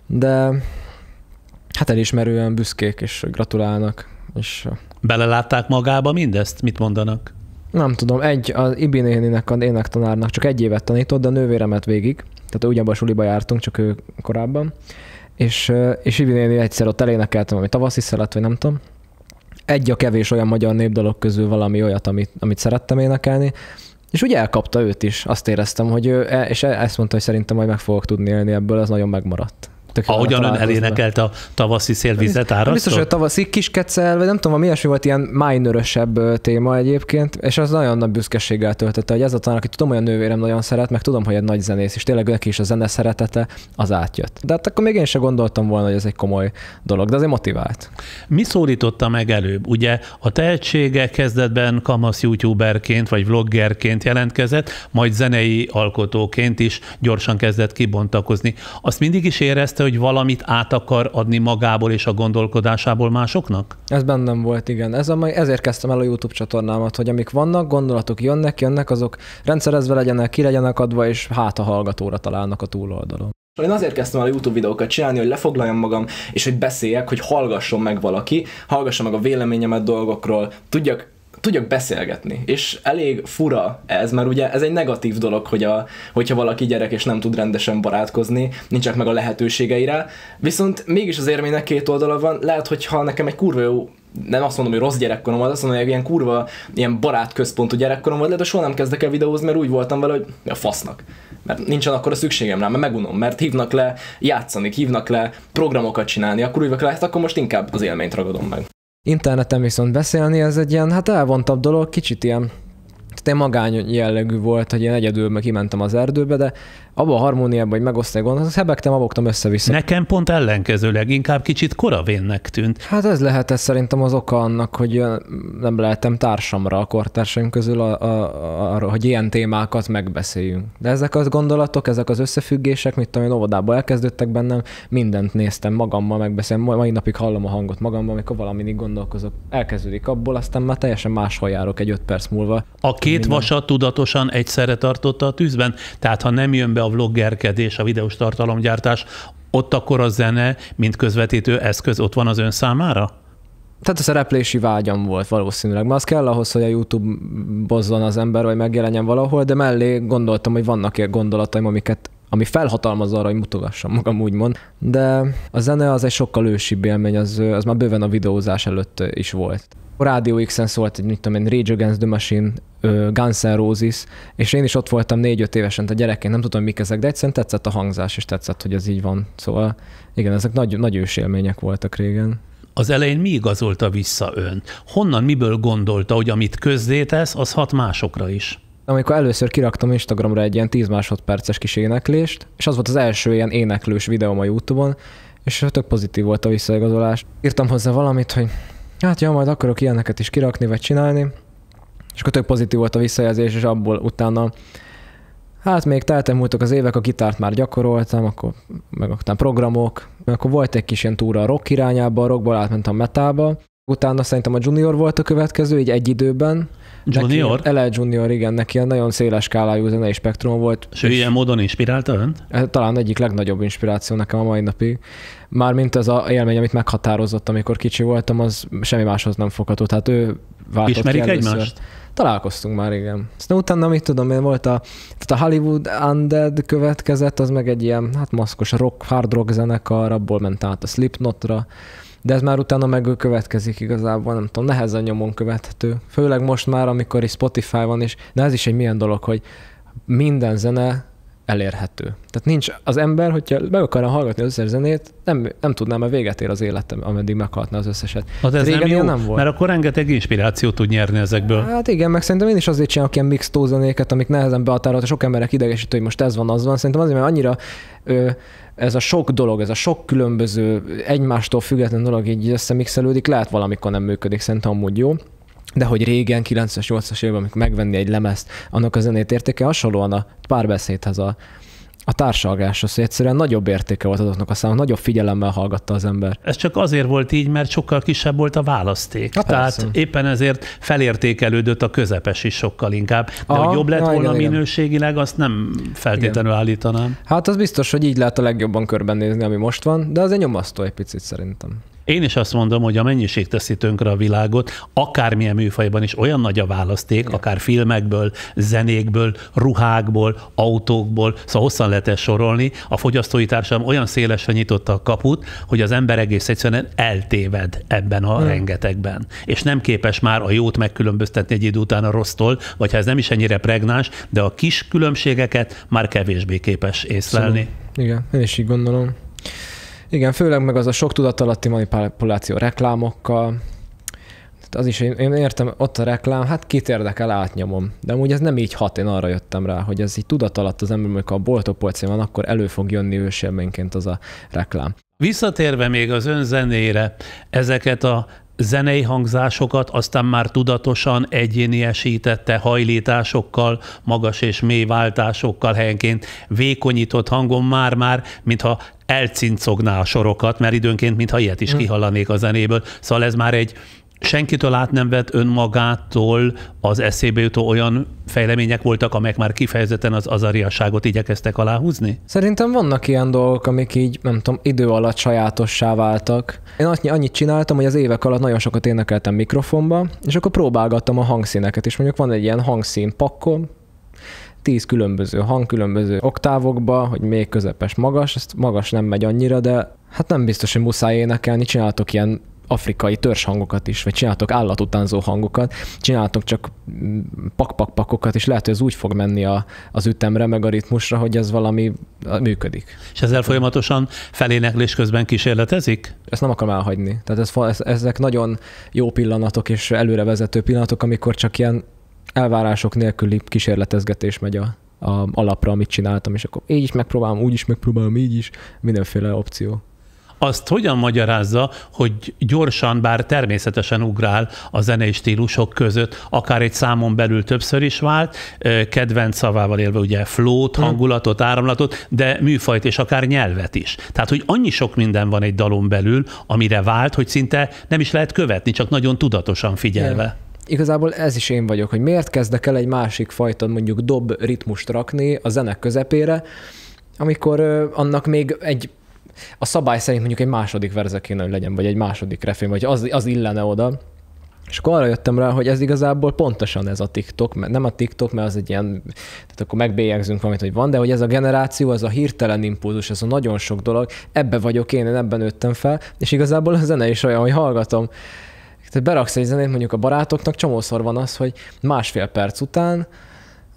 de hát elismerően büszkék, és gratulálnak. És... Belelátták magába mindezt? Mit mondanak? Nem tudom, egy, az Ibi néninek, az tanárnak csak egy évet tanított, de a nővéremet végig. Tehát ugyanabban a suliba jártunk, csak ő korábban. És, és Ibi néni egyszer ott elénekeltem, ami tavaszi szelet, vagy nem tudom. Egy a kevés olyan magyar népdalok közül valami olyat, amit, amit szerettem énekelni. És ugye elkapta őt is, azt éreztem, hogy ő, e, és e, ezt mondta, hogy szerintem majd meg fogok tudni élni ebből, ez nagyon megmaradt. Tök Ahogyan ön elénekelt a tavaszi szélvizet hát árasztott? Biztos, hogy a tavaszi kis kecel, vagy nem tudom, mi ilyesmi volt ilyen minorösebb téma egyébként, és az nagyon nagy büszkeséggel töltötte, hogy ez a tanár, aki tudom, hogy a nővérem nagyon szeret, meg tudom, hogy egy nagy zenész, és tényleg neki is a zene szeretete, az átjött. De hát akkor még én sem gondoltam volna, hogy ez egy komoly dolog, de azért motivált. Mi szólította meg előbb? Ugye a tehetsége kezdetben kamasz youtuberként vagy vloggerként jelentkezett, majd zenei alkotóként is gyorsan kezdett kibontakozni. Azt mindig is érezte, érezte, hogy valamit át akar adni magából és a gondolkodásából másoknak? Ez bennem volt, igen. Ez a, ezért kezdtem el a YouTube csatornámat, hogy amik vannak, gondolatok jönnek, jönnek, azok rendszerezve legyenek, ki legyenek adva, és hát a hallgatóra találnak a túloldalon. Én azért kezdtem el a YouTube videókat csinálni, hogy lefoglaljam magam, és hogy beszéljek, hogy hallgasson meg valaki, hallgassa meg a véleményemet dolgokról, tudjak tudjak beszélgetni. És elég fura ez, mert ugye ez egy negatív dolog, hogy a, hogyha valaki gyerek és nem tud rendesen barátkozni, nincsenek meg a lehetőségeire, viszont mégis az érmének két oldala van, lehet, hogyha nekem egy kurva jó nem azt mondom, hogy rossz gyerekkorom volt, azt mondom, hogy ilyen kurva, ilyen barátközpontú gyerekkorom volt, lehet, hogy soha nem kezdek el videózni, mert úgy voltam vele, hogy a fasznak. Mert nincsen akkor a szükségem rá, mert megunom, mert hívnak le játszani, hívnak le programokat csinálni, akkor úgy vagyok hát akkor most inkább az élményt ragadom meg. Interneten viszont beszélni, ez egy ilyen, hát elvontabb dolog, kicsit ilyen tehát én magány jellegű volt, hogy én egyedül kimentem az erdőbe, de abban a harmóniában, hogy megosztani gondolatot, hebegtem, abogtam össze-vissza. Nekem pont ellenkezőleg inkább kicsit koravénnek tűnt. Hát ez lehet ez szerintem az oka annak, hogy nem lehetem társamra a kortársaim közül, a, a, a, hogy ilyen témákat megbeszéljünk. De ezek az gondolatok, ezek az összefüggések, mit tudom én, óvodában elkezdődtek bennem, mindent néztem magammal, megbeszélem, mai napig hallom a hangot magamban, amikor valamin gondolkozok. Elkezdődik abból, aztán már teljesen máshol járok egy öt perc múlva. A két Minden... vasat tudatosan egyszerre tartotta a tűzben, tehát ha nem jön be a vloggerkedés, a videós tartalomgyártás, ott akkor a zene, mint közvetítő eszköz ott van az ön számára? Tehát a szereplési vágyam volt valószínűleg, mert az kell ahhoz, hogy a YouTube bozzon az ember, vagy megjelenjen valahol, de mellé gondoltam, hogy vannak ilyen gondolataim, amiket ami felhatalmaz arra, hogy mutogassam magam úgymond. De a zene az egy sokkal ősibb élmény, az, az már bőven a videózás előtt is volt. Rádió X-en szólt egy, mit tudom én, Rage Against the Machine, Guns N' Roses, és én is ott voltam négy-öt évesen, a gyerekén nem tudom mik ezek, de egyszerűen tetszett a hangzás, és tetszett, hogy ez így van. Szóval igen, ezek nagy, nagy ősélmények voltak régen. Az elején mi igazolta vissza ön? Honnan, miből gondolta, hogy amit közzétesz, az hat másokra is? Amikor először kiraktam Instagramra egy ilyen 10 másodperces kis éneklést, és az volt az első ilyen éneklős videóm a YouTube-on, és tök pozitív volt a visszaigazolás. Írtam hozzá valamit, hogy hát jó, majd akarok ilyeneket is kirakni, vagy csinálni. És akkor tök pozitív volt a visszajelzés, és abból utána Hát még teltem múltak az évek, a gitárt már gyakoroltam, akkor meg aztán programok, akkor volt egy kis ilyen túra a rock irányába, a rockból átmentem metába, Utána szerintem a junior volt a következő, így egy időben. Junior? Neki, ele junior, igen, neki ilyen nagyon széles skálájú zenei spektrum volt. És ő ilyen módon inspirálta önt? E, talán egyik legnagyobb inspiráció nekem a mai napig. Mármint ez a élmény, amit meghatározott, amikor kicsi voltam, az semmi máshoz nem fogható. Tehát ő váltott Ismerik ki először. egymást? Találkoztunk már, igen. Aztán utána, mit tudom én, volt a, tehát a Hollywood Undead következett, az meg egy ilyen, hát maszkos rock, hard rock zenekar, abból ment át a Slipknotra de ez már utána következik igazából, nem tudom, nehezen nyomon követhető. Főleg most már, amikor is Spotify van, és de ez is egy milyen dolog, hogy minden zene elérhető. Tehát nincs az ember, hogyha meg akarna hallgatni az összes zenét, nem, nem tudná, mert véget ér az életem, ameddig meghaltna az összeset. Hát ez Régen nem, jó, nem volt. Mert akkor rengeteg inspirációt tud nyerni ezekből. Hát igen, meg szerintem én is azért csinálok ilyen mix zenéket, amik nehezen behatárolt, sok emberek idegesítő, hogy most ez van, az van. Szerintem azért, mert annyira ö, ez a sok dolog, ez a sok különböző egymástól független dolog így összemixelődik, lehet valamikor nem működik, szerintem amúgy jó de hogy régen, 90-es, 80-as évben, amikor megvenni egy lemezt, annak a zenét értéke hasonlóan a párbeszédhez a, a társalgáshoz, hogy egyszerűen nagyobb értéke volt azoknak a számok, nagyobb figyelemmel hallgatta az ember. Ez csak azért volt így, mert sokkal kisebb volt a választék. Ha, hát Tehát persze. éppen ezért felértékelődött a közepes is sokkal inkább. De Aha, hogy ah, jobb lett na, volna igen, minőségileg, azt nem feltétlenül igen. állítanám. Hát az biztos, hogy így lehet a legjobban körben nézni, ami most van, de az egy nyomasztó egy picit szerintem. Én is azt mondom, hogy a mennyiség teszi tönkre a világot, akármilyen műfajban is olyan nagy a választék, Igen. akár filmekből, zenékből, ruhákból, autókból, szóval hosszan lehet ezt sorolni. A fogyasztói társadalom olyan szélesen nyitotta a kaput, hogy az ember egész egyszerűen eltéved ebben a Igen. Hmm. rengetegben. És nem képes már a jót megkülönböztetni egy idő után a rossztól, vagy ha ez nem is ennyire pregnáns, de a kis különbségeket már kevésbé képes észlelni. Szóval. Igen, én is így gondolom. Igen, főleg meg az a sok tudatalatti manipuláció reklámokkal, az is, én értem, ott a reklám, hát kit érdekel, átnyomom. De amúgy ez nem így hat, én arra jöttem rá, hogy ez így tudat alatt az ember, amikor a boltok polcén van, akkor elő fog jönni ősérményként az a reklám. Visszatérve még az ön zenére, ezeket a zenei hangzásokat aztán már tudatosan egyéniesítette hajlításokkal, magas és mély váltásokkal helyenként vékonyított hangon már-már, mintha elcincogná a sorokat, mert időnként mintha ilyet is mm. kihallanék a zenéből. Szóval ez már egy senkitől át nem vett önmagától az eszébe jutó olyan fejlemények voltak, amelyek már kifejezetten az azariasságot igyekeztek aláhúzni? Szerintem vannak ilyen dolgok, amik így, nem tudom, idő alatt sajátossá váltak. Én annyi, annyit csináltam, hogy az évek alatt nagyon sokat énekeltem mikrofonba, és akkor próbálgattam a hangszíneket, és mondjuk van egy ilyen hangszín pakkom, tíz különböző hang, különböző oktávokba, hogy még közepes, magas, ezt magas nem megy annyira, de hát nem biztos, hogy muszáj énekelni, csináltok ilyen afrikai törshangokat is, vagy csináltok állatutánzó hangokat, csináltok csak mm, pak-pak-pakokat, és lehet, hogy ez úgy fog menni a, az ütemre, meg a ritmusra, hogy ez valami működik. És ezzel folyamatosan feléneklés közben kísérletezik? Ezt nem akarom elhagyni. Tehát ez, ez, ezek nagyon jó pillanatok és előrevezető pillanatok, amikor csak ilyen elvárások nélküli kísérletezgetés megy a, a alapra, amit csináltam, és akkor így is megpróbálom, úgy is megpróbálom, így is, mindenféle opció azt hogyan magyarázza, hogy gyorsan, bár természetesen ugrál a zenei stílusok között, akár egy számon belül többször is vált, kedvenc szavával élve ugye flót, hm. hangulatot, áramlatot, de műfajt és akár nyelvet is. Tehát, hogy annyi sok minden van egy dalon belül, amire vált, hogy szinte nem is lehet követni, csak nagyon tudatosan figyelve. Yeah igazából ez is én vagyok, hogy miért kezdek el egy másik fajta mondjuk dob ritmust rakni a zenek közepére, amikor annak még egy a szabály szerint mondjuk egy második verze kéne, hogy legyen, vagy egy második refén, vagy az, az illene oda. És akkor arra jöttem rá, hogy ez igazából pontosan ez a TikTok, mert nem a TikTok, mert az egy ilyen, tehát akkor megbélyegzünk valamit, hogy van, de hogy ez a generáció, ez a hirtelen impulzus, ez a nagyon sok dolog, ebbe vagyok én, én ebben nőttem fel, és igazából a zene is olyan, hogy hallgatom tehát beraksz egy zenét, mondjuk a barátoknak csomószor van az, hogy másfél perc után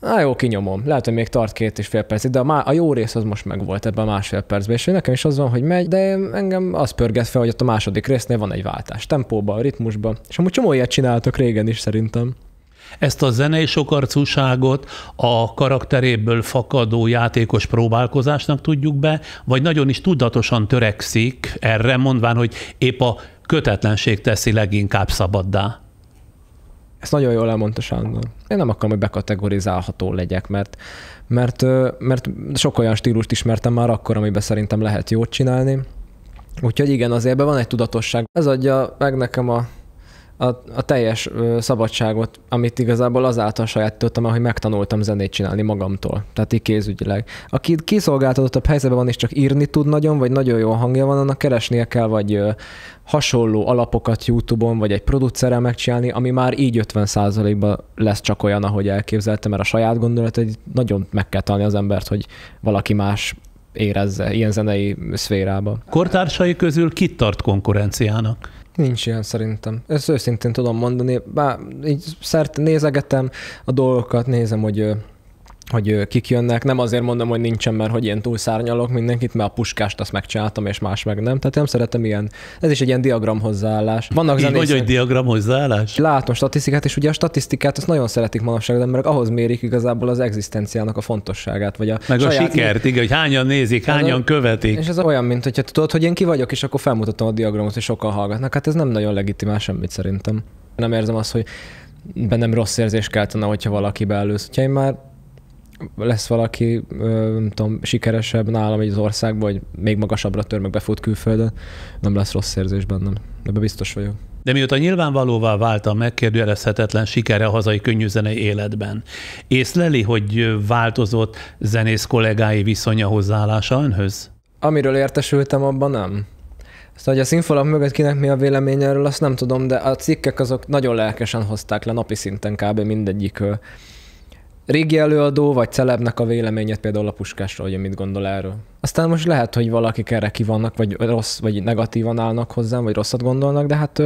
Na jó, kinyomom. Lehet, hogy még tart két és fél percig, de a, má- a jó rész az most megvolt ebben a másfél percben, és nekem is az van, hogy megy, de engem az pörget fel, hogy ott a második résznél van egy váltás tempóba, ritmusba, és amúgy csomó ilyet csináltok régen is szerintem. Ezt a zenei sokarcúságot a karakteréből fakadó játékos próbálkozásnak tudjuk be, vagy nagyon is tudatosan törekszik erre, mondván, hogy épp a kötetlenség teszi leginkább szabaddá. Ezt nagyon jól elmondta Sándor. Én nem akarom, hogy bekategorizálható legyek, mert, mert, mert sok olyan stílust ismertem már akkor, amiben szerintem lehet jót csinálni. Úgyhogy igen, azért ebben van egy tudatosság. Ez adja meg nekem a a, a teljes szabadságot, amit igazából azáltal sajátítottam, ahogy megtanultam zenét csinálni magamtól, tehát így kézügyileg. Aki kiszolgáltatottabb helyzetben van és csak írni tud nagyon, vagy nagyon jó hangja van, annak keresnie kell, vagy hasonló alapokat YouTube-on, vagy egy producerrel megcsinálni, ami már így 50%-ban lesz csak olyan, ahogy elképzeltem, mert a saját gondolat egy nagyon meg kell találni az embert, hogy valaki más érezze ilyen zenei szférába. Kortársai közül kit tart konkurenciának? Nincs ilyen szerintem. Ezt őszintén tudom mondani. Bár így szert nézegetem a dolgokat, nézem, hogy hogy kik jönnek. Nem azért mondom, hogy nincsen, mert hogy én túlszárnyalok mindenkit, mert a puskást azt megcsináltam, és más meg nem. Tehát nem szeretem ilyen. Ez is egy ilyen diagram hozzáállás. Vannak zenészek, vagy, hogy diagram hozzáállás? Látom statisztikát, és ugye a statisztikát azt nagyon szeretik manapság, de mert ahhoz mérik igazából az egzisztenciának a fontosságát. Vagy a meg saját... a sikert, igen, hogy hányan nézik, hányan a... követik. És ez olyan, mint hogyha tudod, hogy én ki vagyok, és akkor felmutatom a diagramot, és sokan hallgatnak. Hát ez nem nagyon legitimál semmit szerintem. Nem érzem azt, hogy bennem rossz érzés keltene, hogyha valaki beelősz. Ha én már lesz valaki, nem tudom, sikeresebb nálam így az országban, vagy még magasabbra tör, meg befut külföldön, nem lesz rossz érzés bennem. Ebben biztos vagyok. De mióta nyilvánvalóvá vált a megkérdőjelezhetetlen sikere a hazai könnyűzenei életben, észleli, hogy változott zenész kollégái viszonya hozzáállása önhöz? Amiről értesültem, abban nem. Szóval, hogy a színfalak mögött kinek mi a véleménye erről, azt nem tudom, de a cikkek azok nagyon lelkesen hozták le napi szinten kb. mindegyik régi előadó vagy celebnek a véleményet például a puskásra, hogy mit gondol erről. Aztán most lehet, hogy valakik erre kivannak, vagy rossz, vagy negatívan állnak hozzám, vagy rosszat gondolnak, de hát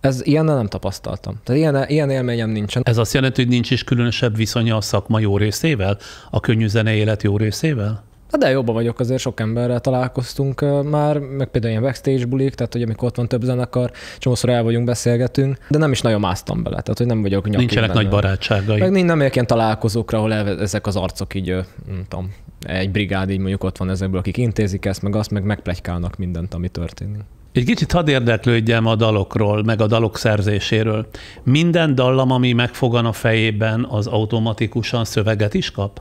ez ilyen nem tapasztaltam. Tehát ilyen, ilyen élményem nincsen. Ez azt jelenti, hogy nincs is különösebb viszonya a szakma jó részével, a könnyű zene élet jó részével? Hát de jobban vagyok, azért sok emberrel találkoztunk már, meg például ilyen backstage bulik, tehát hogy amikor ott van több zenekar, csomószor el vagyunk, beszélgetünk, de nem is nagyon másztam bele, tehát hogy nem vagyok nyakig Nincsenek benne. nagy barátságai. Meg nem, nem ilyen találkozókra, ahol ezek az arcok így, nem tudom, egy brigád így mondjuk ott van ezekből, akik intézik ezt, meg azt, meg megplegykálnak mindent, ami történik. Egy kicsit hadd érdeklődjem a dalokról, meg a dalok szerzéséről. Minden dallam, ami megfogan a fejében, az automatikusan szöveget is kap?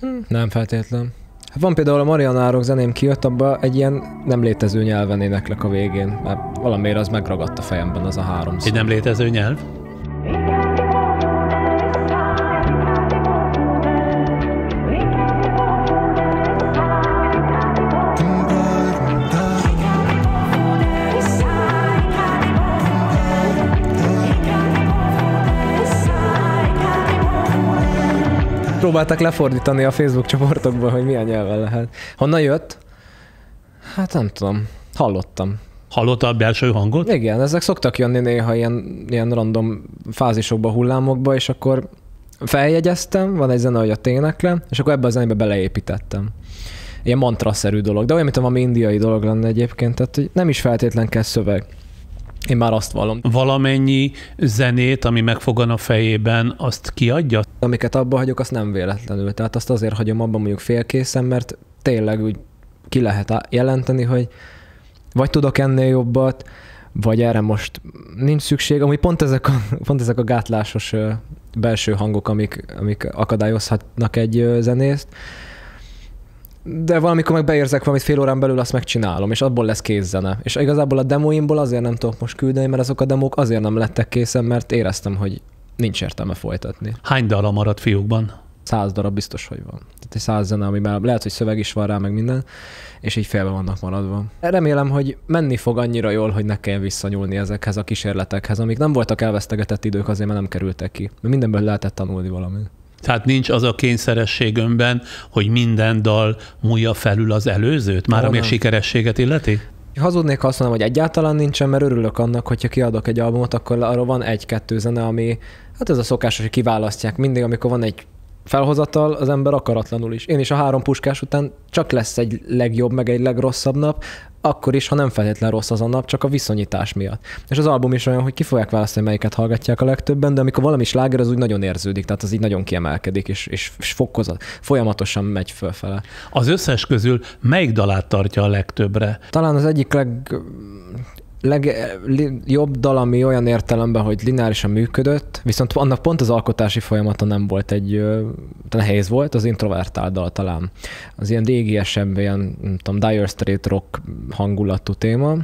Hm, nem feltétlen. Hát van például a Marianárok zeném kijött, abban egy ilyen nem létező nyelven éneklek a végén, mert valamiért az megragadt a fejemben az a három szó. Egy nem létező nyelv? próbálták lefordítani a Facebook csoportokban, hogy milyen nyelven lehet. Honnan jött? Hát nem tudom. Hallottam. Hallotta a belső hangot? Igen, ezek szoktak jönni néha ilyen, ilyen random fázisokba, hullámokba, és akkor feljegyeztem, van egy zene, hogy a ténekle, és akkor ebbe a zenébe beleépítettem. Ilyen mantraszerű dolog, de olyan, mint a indiai dolog lenne egyébként, tehát hogy nem is feltétlen kell szöveg. Én már azt vallom. Valamennyi zenét, ami megfogan a fejében, azt kiadja? Amiket abba hagyok, azt nem véletlenül. Tehát azt azért hagyom abban mondjuk félkészen, mert tényleg úgy ki lehet jelenteni, hogy vagy tudok ennél jobbat, vagy erre most nincs szükség. Amúgy pont ezek a, pont ezek a gátlásos belső hangok, amik, amik akadályozhatnak egy zenészt, de valamikor meg beérzek valamit fél órán belül, azt megcsinálom, és abból lesz kézzene. És igazából a demoimból azért nem tudok most küldeni, mert azok a demók azért nem lettek készen, mert éreztem, hogy nincs értelme folytatni. Hány dala maradt fiúkban? Száz darab biztos, hogy van. Tehát egy száz zene, amiben lehet, hogy szöveg is van rá, meg minden, és így félbe vannak maradva. Remélem, hogy menni fog annyira jól, hogy ne kelljen visszanyúlni ezekhez a kísérletekhez, amik nem voltak elvesztegetett idők, azért mert nem kerültek ki. Mert mindenből lehetett tanulni valamit. Tehát nincs az a kényszeresség önben, hogy minden dal múlja felül az előzőt, már Olyan. ami a sikerességet illeti? Hazudnék, ha azt mondom, hogy egyáltalán nincsen, mert örülök annak, hogyha kiadok egy albumot, akkor arról van egy-kettő zene, ami, hát ez a szokás, hogy kiválasztják. Mindig, amikor van egy felhozatal az ember akaratlanul is. Én is a három puskás után csak lesz egy legjobb, meg egy legrosszabb nap, akkor is, ha nem feltétlen rossz az a nap, csak a viszonyítás miatt. És az album is olyan, hogy ki fogják választani, melyiket hallgatják a legtöbben, de amikor valami sláger, az úgy nagyon érződik, tehát az így nagyon kiemelkedik, és, és, és fokozat, folyamatosan megy fölfele. Az összes közül melyik dalát tartja a legtöbbre? Talán az egyik leg legjobb dal, ami olyan értelemben, hogy lineárisan működött, viszont annak pont az alkotási folyamata nem volt egy, nehéz volt, az introvertált dal talán. Az ilyen DGS-ebb, ilyen, nem tudom, Dire Street rock hangulatú téma,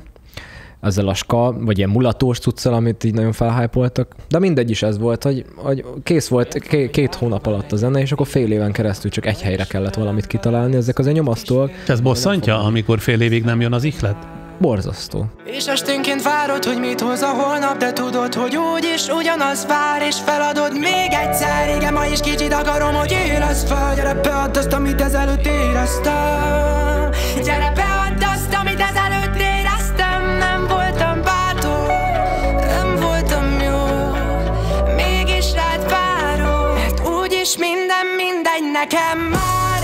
ezzel a ska, vagy ilyen mulatós cuccal, amit így nagyon felhájpoltak. De mindegy is ez volt, hogy, hogy kész volt két hónap alatt a zene, és akkor fél éven keresztül csak egy helyre kellett valamit kitalálni, ezek az nyomasztóak. Ez bosszantja, amikor fél évig nem jön az ihlet? Borzasztó. És esténként várod, hogy mit hoz a holnap, de tudod, hogy úgy is ugyanaz vár, és feladod még egyszer. Igen, ma is kicsit akarom, hogy élesz fel, gyere beadd azt, amit ezelőtt éreztem. Gyere beadd azt, amit ezelőtt éreztem, nem voltam bátor, nem voltam jó, mégis rád várok. Mert úgyis minden mindegy nekem már,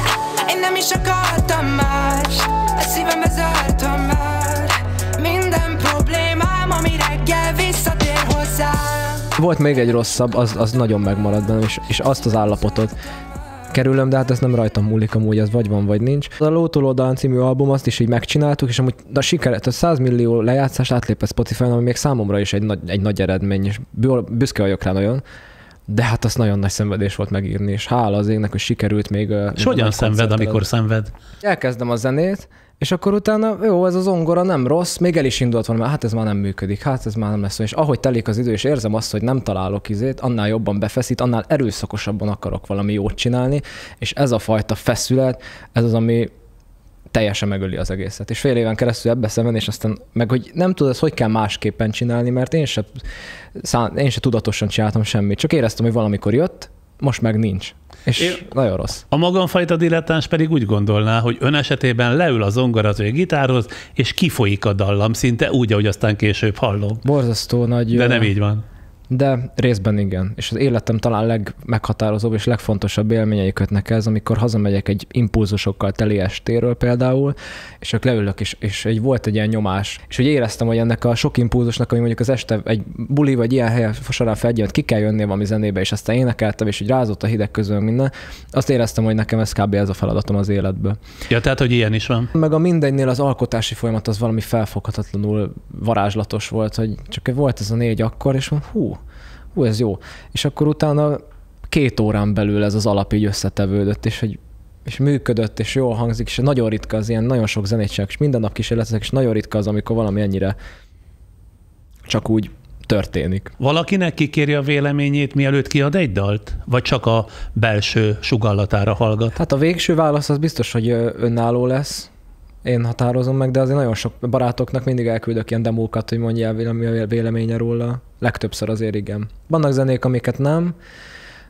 én nem is akartam más, a szívembe zártam már. volt még egy rosszabb, az, az nagyon megmarad benne, és, és azt az állapotot kerülöm, de hát ez nem rajtam múlik amúgy, az vagy van, vagy nincs. Az a Lótól című album, azt is így megcsináltuk, és amúgy a sikeret, a 100 millió lejátszás átlépett Spotify-on, ami még számomra is egy nagy, egy nagy eredmény, és büszke vagyok rá nagyon. De hát az nagyon nagy szenvedés volt megírni, és hála az égnek, hogy sikerült még. És hogyan szenved, amikor szenved? Elkezdem a zenét, és akkor utána, jó, ez az ongora nem rossz, még el is indult volna, hát ez már nem működik, hát ez már nem lesz És ahogy telik az idő, és érzem azt, hogy nem találok izét, annál jobban befeszít, annál erőszakosabban akarok valami jót csinálni, és ez a fajta feszület, ez az, ami teljesen megöli az egészet. És fél éven keresztül ebbe szemben, és aztán meg, hogy nem tudod, hogy kell másképpen csinálni, mert én se, én se tudatosan csináltam semmit. Csak éreztem, hogy valamikor jött, most meg nincs. És Én nagyon rossz. A magamfajta dilettáns pedig úgy gondolná, hogy ön esetében leül a zongoraz gitárhoz, és kifolyik a dallam szinte úgy, ahogy aztán később hallom. Borzasztó nagy... De nem így van de részben igen. És az életem talán legmeghatározóbb és legfontosabb élményei kötnek ez, amikor hazamegyek egy impulzusokkal teli estéről például, és akkor leülök, és, és egy, volt egy ilyen nyomás. És hogy éreztem, hogy ennek a sok impulzusnak, ami mondjuk az este egy buli vagy ilyen helyen során felgyönt, ki kell jönni valami zenébe, és aztán énekeltem, és hogy rázott a hideg közül minden, azt éreztem, hogy nekem ez kb. ez a feladatom az életből. Ja, tehát, hogy ilyen is van. Meg a mindennél az alkotási folyamat az valami felfoghatatlanul varázslatos volt, hogy csak volt ez a négy akkor, és mondom, hú, hú, ez jó. És akkor utána két órán belül ez az alap így összetevődött, és hogy és működött, és jól hangzik, és nagyon ritka az ilyen, nagyon sok zenét csinálok, és minden nap kísérletezek, és nagyon ritka az, amikor valami ennyire csak úgy történik. Valakinek kikéri a véleményét, mielőtt kiad egy dalt? Vagy csak a belső sugallatára hallgat? Hát a végső válasz az biztos, hogy önálló lesz, én határozom meg, de azért nagyon sok barátoknak mindig elküldök ilyen demókat, hogy mondjál mi a véleménye róla. Legtöbbször azért igen. Vannak zenék, amiket nem,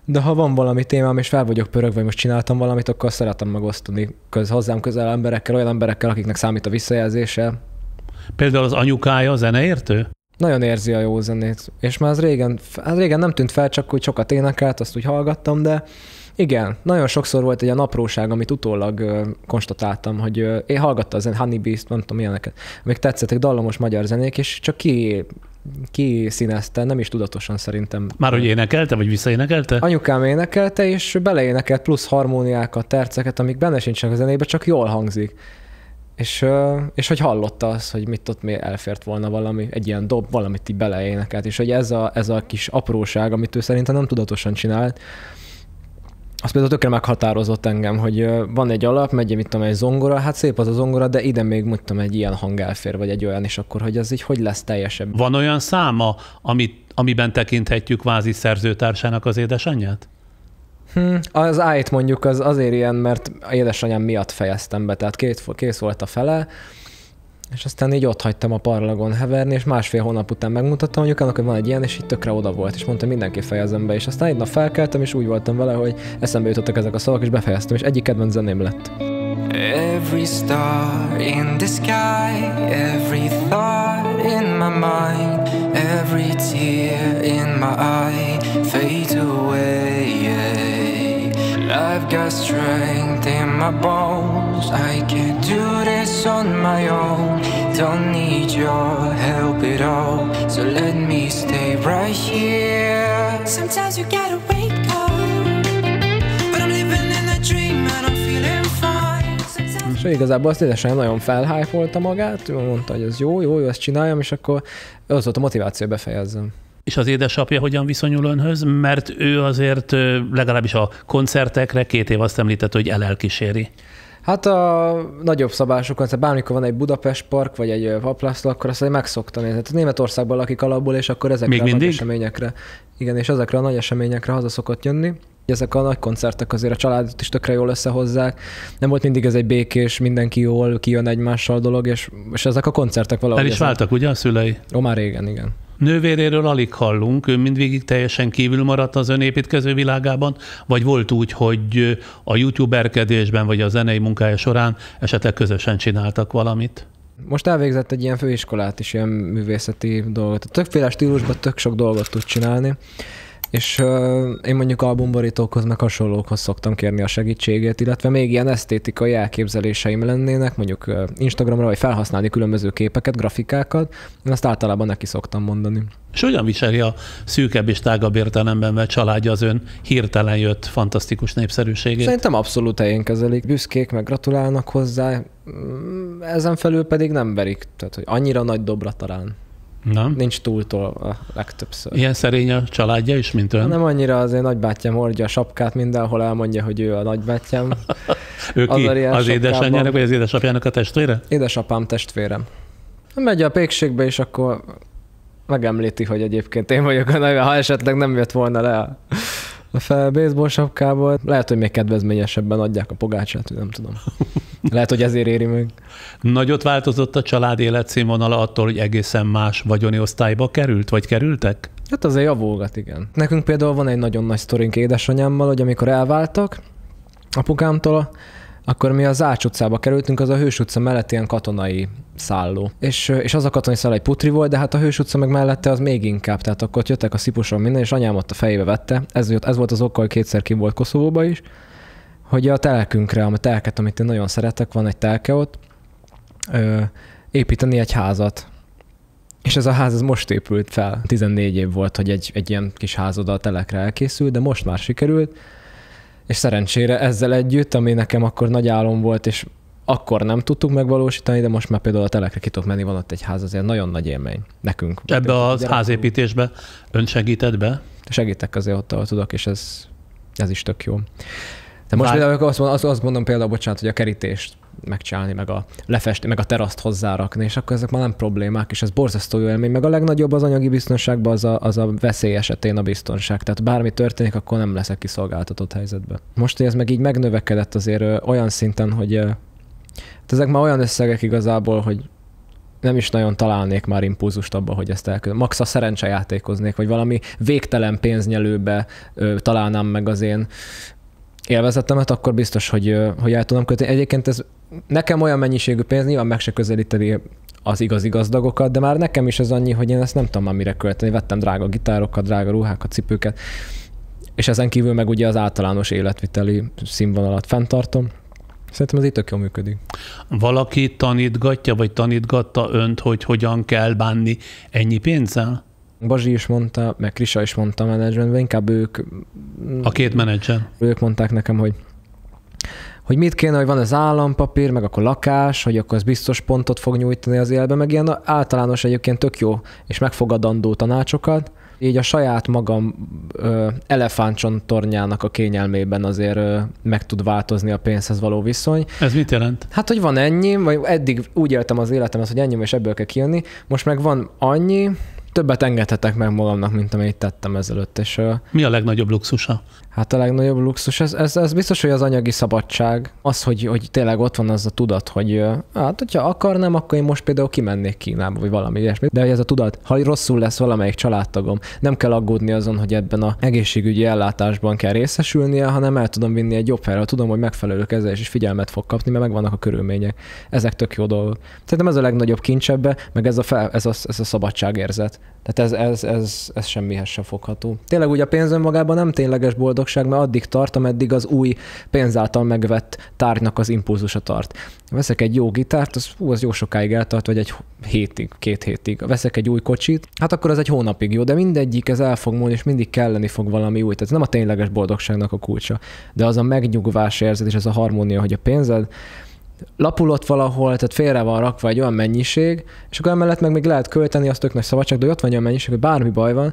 de ha van valami témám, és fel vagyok pörög, vagy most csináltam valamit, akkor szeretem megosztani köz, hozzám közel emberekkel, olyan emberekkel, akiknek számít a visszajelzése. Például az anyukája zeneértő? Nagyon érzi a jó zenét, és már az régen, az régen nem tűnt fel, csak hogy sokat énekelt, azt úgy hallgattam, de igen, nagyon sokszor volt egy a napróság, amit utólag ö, konstatáltam, hogy ö, én hallgattam az Honey Beast, nem tudom ilyeneket, amik tetszettek, dallamos magyar zenék, és csak ki kiszínezte, nem is tudatosan szerintem. Már hogy énekelte, vagy visszaénekelte? Anyukám énekelte, és beleénekelt plusz harmóniákat, terceket, amik benne sincsenek a zenébe, csak jól hangzik. És, és hogy hallotta az, hogy mit ott mi elfért volna valami, egy ilyen dob, valamit így beleénekelt, és hogy ez a, ez a kis apróság, amit ő szerintem nem tudatosan csinált, az például tökre meghatározott engem, hogy van egy alap, megy, mit tudom, egy zongora, hát szép az a zongora, de ide még mondtam egy ilyen hang elfér, vagy egy olyan, és akkor hogy az így hogy lesz teljesebb. Van olyan száma, amit, amiben tekinthetjük vázi szerzőtársának az édesanyját? Hmm, az ájt mondjuk az azért ilyen, mert édesanyám miatt fejeztem be, tehát két, kész volt a fele, és aztán így ott hagytam a parlagon heverni, és másfél hónap után megmutattam anyukának, hogy van egy ilyen, és így tökre oda volt, és mondta, mindenki fejezem be, és aztán egy nap felkeltem, és úgy voltam vele, hogy eszembe jutottak ezek a szavak, és befejeztem, és egyik kedvenc zeném lett. Every star in the sky, every thought in my mind, every tear in my eye fades away. Yeah. I've got strength in my bones knows I can't do this on my own Don't need your help at all So let me stay right here Sometimes you gotta wake up és igazából azt édesen nagyon felhájfolta magát, ő mondta, hogy ez jó, jó, jó, ezt csináljam, és akkor az volt a motiváció, hogy befejezzem. És az édesapja hogyan viszonyul önhöz? Mert ő azért legalábbis a koncertekre két év azt említett, hogy elelkíséri. Hát a nagyobb szabásokon, tehát bármikor van egy Budapest park, vagy egy Paplászló, akkor azt meg szoktam nézni. Tehát Németországban lakik alapból, és akkor ezekre Még a mindig? nagy eseményekre. Igen, és ezekre a nagy eseményekre haza szokott jönni. Ezek a nagy koncertek azért a családot is tökre jól összehozzák. Nem volt mindig ez egy békés, mindenki jól kijön egymással dolog, és, és ezek a koncertek valahogy. El is váltak, ezen... ugye a szülei? Ó, már régen, igen. Nővéréről alig hallunk, ő mindvégig teljesen kívül maradt az önépítkező világában, vagy volt úgy, hogy a youtuberkedésben vagy a zenei munkája során esetleg közösen csináltak valamit? Most elvégzett egy ilyen főiskolát is, ilyen művészeti dolgot. Többféle stílusban tök sok dolgot tud csinálni. És uh, én mondjuk albumborítókhoz, meg hasonlókhoz szoktam kérni a segítségét, illetve még ilyen esztétikai elképzeléseim lennének, mondjuk uh, Instagramra, vagy felhasználni különböző képeket, grafikákat, én azt általában neki szoktam mondani. És hogyan viseli a szűkebb és tágabb értelemben mert családja az ön hirtelen jött fantasztikus népszerűségét? Szerintem abszolút helyén kezelik. Büszkék, meg gratulálnak hozzá, mm, ezen felül pedig nem verik, tehát hogy annyira nagy dobra talán. Na. Nincs túltól a legtöbbször. Ilyen szerény a családja is, mint ön? Nem annyira, az én nagybátyám hordja a sapkát mindenhol, elmondja, hogy ő a nagybátyám. ő ki? Az, az édesanyjának vagy az édesapjának a testvére? Édesapám testvérem. Megy a pékségbe, és akkor megemlíti, hogy egyébként én vagyok a nagy, ha esetleg nem jött volna le a a fel baseball sapkából. Lehet, hogy még kedvezményesebben adják a pogácsát, nem tudom. Lehet, hogy ezért éri meg. Nagyot változott a család életszínvonala attól, hogy egészen más vagyoni osztályba került, vagy kerültek? Hát azért javulgat, igen. Nekünk például van egy nagyon nagy sztorink édesanyámmal, hogy amikor elváltak apukámtól, akkor mi az Ács utcába kerültünk, az a Hős utca mellett ilyen katonai szálló. És, és az a katonai szálló egy putri volt, de hát a Hős utca meg mellette az még inkább, tehát akkor ott jöttek a szipuson minden, és anyám ott a fejébe vette, ez, ez volt az okkal, hogy kétszer ki volt Koszovóba is, hogy a telkünkre, a telket, amit én nagyon szeretek, van egy telke ott, ö, építeni egy házat. És ez a ház ez most épült fel. 14 év volt, hogy egy, egy ilyen kis házoda a telekre elkészült, de most már sikerült és szerencsére ezzel együtt, ami nekem akkor nagy álom volt, és akkor nem tudtuk megvalósítani, de most már például a telekre ki tudok menni, van ott egy ház, azért nagyon nagy élmény nekünk. Ebbe az házépítésbe ön segített be? Segítek azért ott, ahol tudok, és ez, ez is tök jó. De most Vár... például azt, azt, azt mondom például, bocsánat, hogy a kerítést megcsinálni, meg a lefest, meg a teraszt hozzárakni, és akkor ezek már nem problémák, és ez borzasztó jó élmény. Meg a legnagyobb az anyagi biztonságban az a, az a veszély esetén a biztonság. Tehát bármi történik, akkor nem leszek kiszolgáltatott helyzetben. Most, hogy ez meg így megnövekedett azért ö, olyan szinten, hogy ö, hát ezek már olyan összegek igazából, hogy nem is nagyon találnék már impulzust abba, hogy ezt elkönyvelem. Max a szerencse játékoznék, vagy valami végtelen pénznyelőbe ö, találnám meg az én élvezetemet, akkor biztos, hogy, hogy el tudom kötni. Egyébként ez nekem olyan mennyiségű pénz nyilván meg se közelíteni az igazi gazdagokat, de már nekem is ez annyi, hogy én ezt nem tudom már mire költeni. Vettem drága gitárokat, drága ruhákat, cipőket, és ezen kívül meg ugye az általános életviteli színvonalat fenntartom. Szerintem ez itt tök jól működik. Valaki tanítgatja, vagy tanítgatta önt, hogy hogyan kell bánni ennyi pénzzel? Bazsi is mondta, meg Krisa is mondta a menedzsmentben, inkább ők... Mm, a két menedzsen. Ők mondták nekem, hogy hogy mit kéne, hogy van az állampapír, meg akkor lakás, hogy akkor az biztos pontot fog nyújtani az élbe, meg ilyen általános egyébként tök jó és megfogadandó tanácsokat. Így a saját magam elefántson tornyának a kényelmében azért ö, meg tud változni a pénzhez való viszony. Ez mit jelent? Hát, hogy van ennyi, vagy eddig úgy éltem az az hogy ennyi, és ebből kell kijönni, most meg van annyi, többet engedhetek meg magamnak, mint amit tettem ezelőtt. És, Mi a legnagyobb luxusa? Hát a legnagyobb luxus, ez, ez, ez biztos, hogy az anyagi szabadság. Az, hogy, hogy tényleg ott van az a tudat, hogy hát, hogyha akarnám, akkor én most például kimennék Kínába, vagy valami ilyesmi. De hogy ez a tudat, ha rosszul lesz valamelyik családtagom, nem kell aggódni azon, hogy ebben a egészségügyi ellátásban kell részesülnie, hanem el tudom vinni egy jobb helyre, tudom, hogy megfelelő kezelés és figyelmet fog kapni, mert megvannak a körülmények. Ezek tök jó dolgok. Szerintem ez a legnagyobb kincsebbe, meg ez a, fel, ez a, ez a szabadságérzet. Tehát ez, ez, ez, ez semmihez se fogható. Tényleg ugye a pénz önmagában nem tényleges boldogság, mert addig tart, ameddig az új pénz által megvett tárgynak az impulzusa tart. Veszek egy jó gitárt, az, hú, az jó sokáig eltart, vagy egy hétig, két hétig. Veszek egy új kocsit, hát akkor az egy hónapig jó, de mindegyik ez el fog múlni, és mindig kelleni fog valami új. Tehát nem a tényleges boldogságnak a kulcsa, de az a megnyugvás érzet és az a harmónia, hogy a pénzed, lapulott valahol, tehát félre van rakva egy olyan mennyiség, és akkor emellett meg még lehet költeni, azt tök nagy szabadság, de ott van olyan mennyiség, hogy bármi baj van,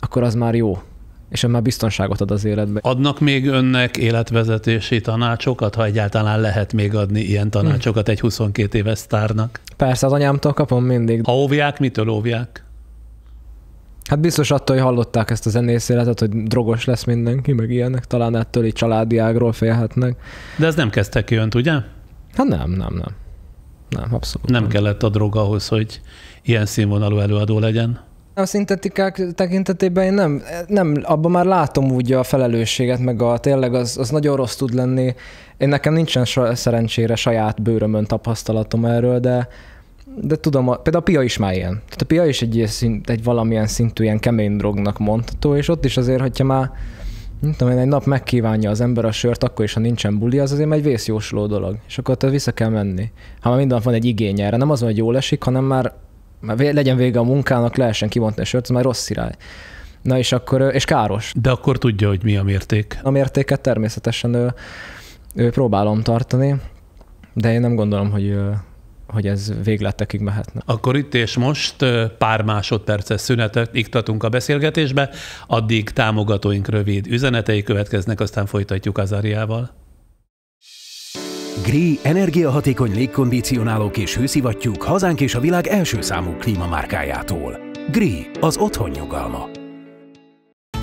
akkor az már jó és már biztonságot ad az életbe. Adnak még önnek életvezetési tanácsokat, ha egyáltalán lehet még adni ilyen tanácsokat egy 22 éves sztárnak? Persze, az anyámtól kapom mindig. Ha óvják, mitől óvják? Hát biztos attól, hogy hallották ezt a zenész életet, hogy drogos lesz mindenki, meg ilyenek, talán ettől így családi ágról félhetnek. De ez nem kezdte ki önt, ugye? Hát nem, nem, nem. Nem, abszolút. Nem, nem kellett a drog ahhoz, hogy ilyen színvonalú előadó legyen. A szintetikák tekintetében én nem, nem, abban már látom úgy a felelősséget, meg a tényleg az, az nagyon rossz tud lenni. Én nekem nincsen sa, szerencsére saját bőrömön tapasztalatom erről, de, de tudom, a, például a pia is már ilyen. Tehát a pia is egy, egy valamilyen szintű ilyen kemény drognak mondható, és ott is azért, hogyha már nem tudom, egy nap megkívánja az ember a sört, akkor is, ha nincsen buli, az azért egy vészjósló dolog. És akkor te vissza kell menni. Ha már minden van egy igény erre, nem az, hogy jól esik, hanem már, már legyen vége a munkának, lehessen kivontni a sört, ez már rossz irány. Na és akkor, és káros. De akkor tudja, hogy mi a mérték. A mértéket természetesen ő, ő próbálom tartani, de én nem gondolom, hogy hogy ez végletekig mehetne. Akkor itt és most pár másodperces szünetet iktatunk a beszélgetésbe, addig támogatóink rövid üzenetei következnek, aztán folytatjuk az Ariával. GRI energiahatékony légkondicionálók és hőszivattyúk hazánk és a világ első számú klímamárkájától. GRI az otthon nyugalma.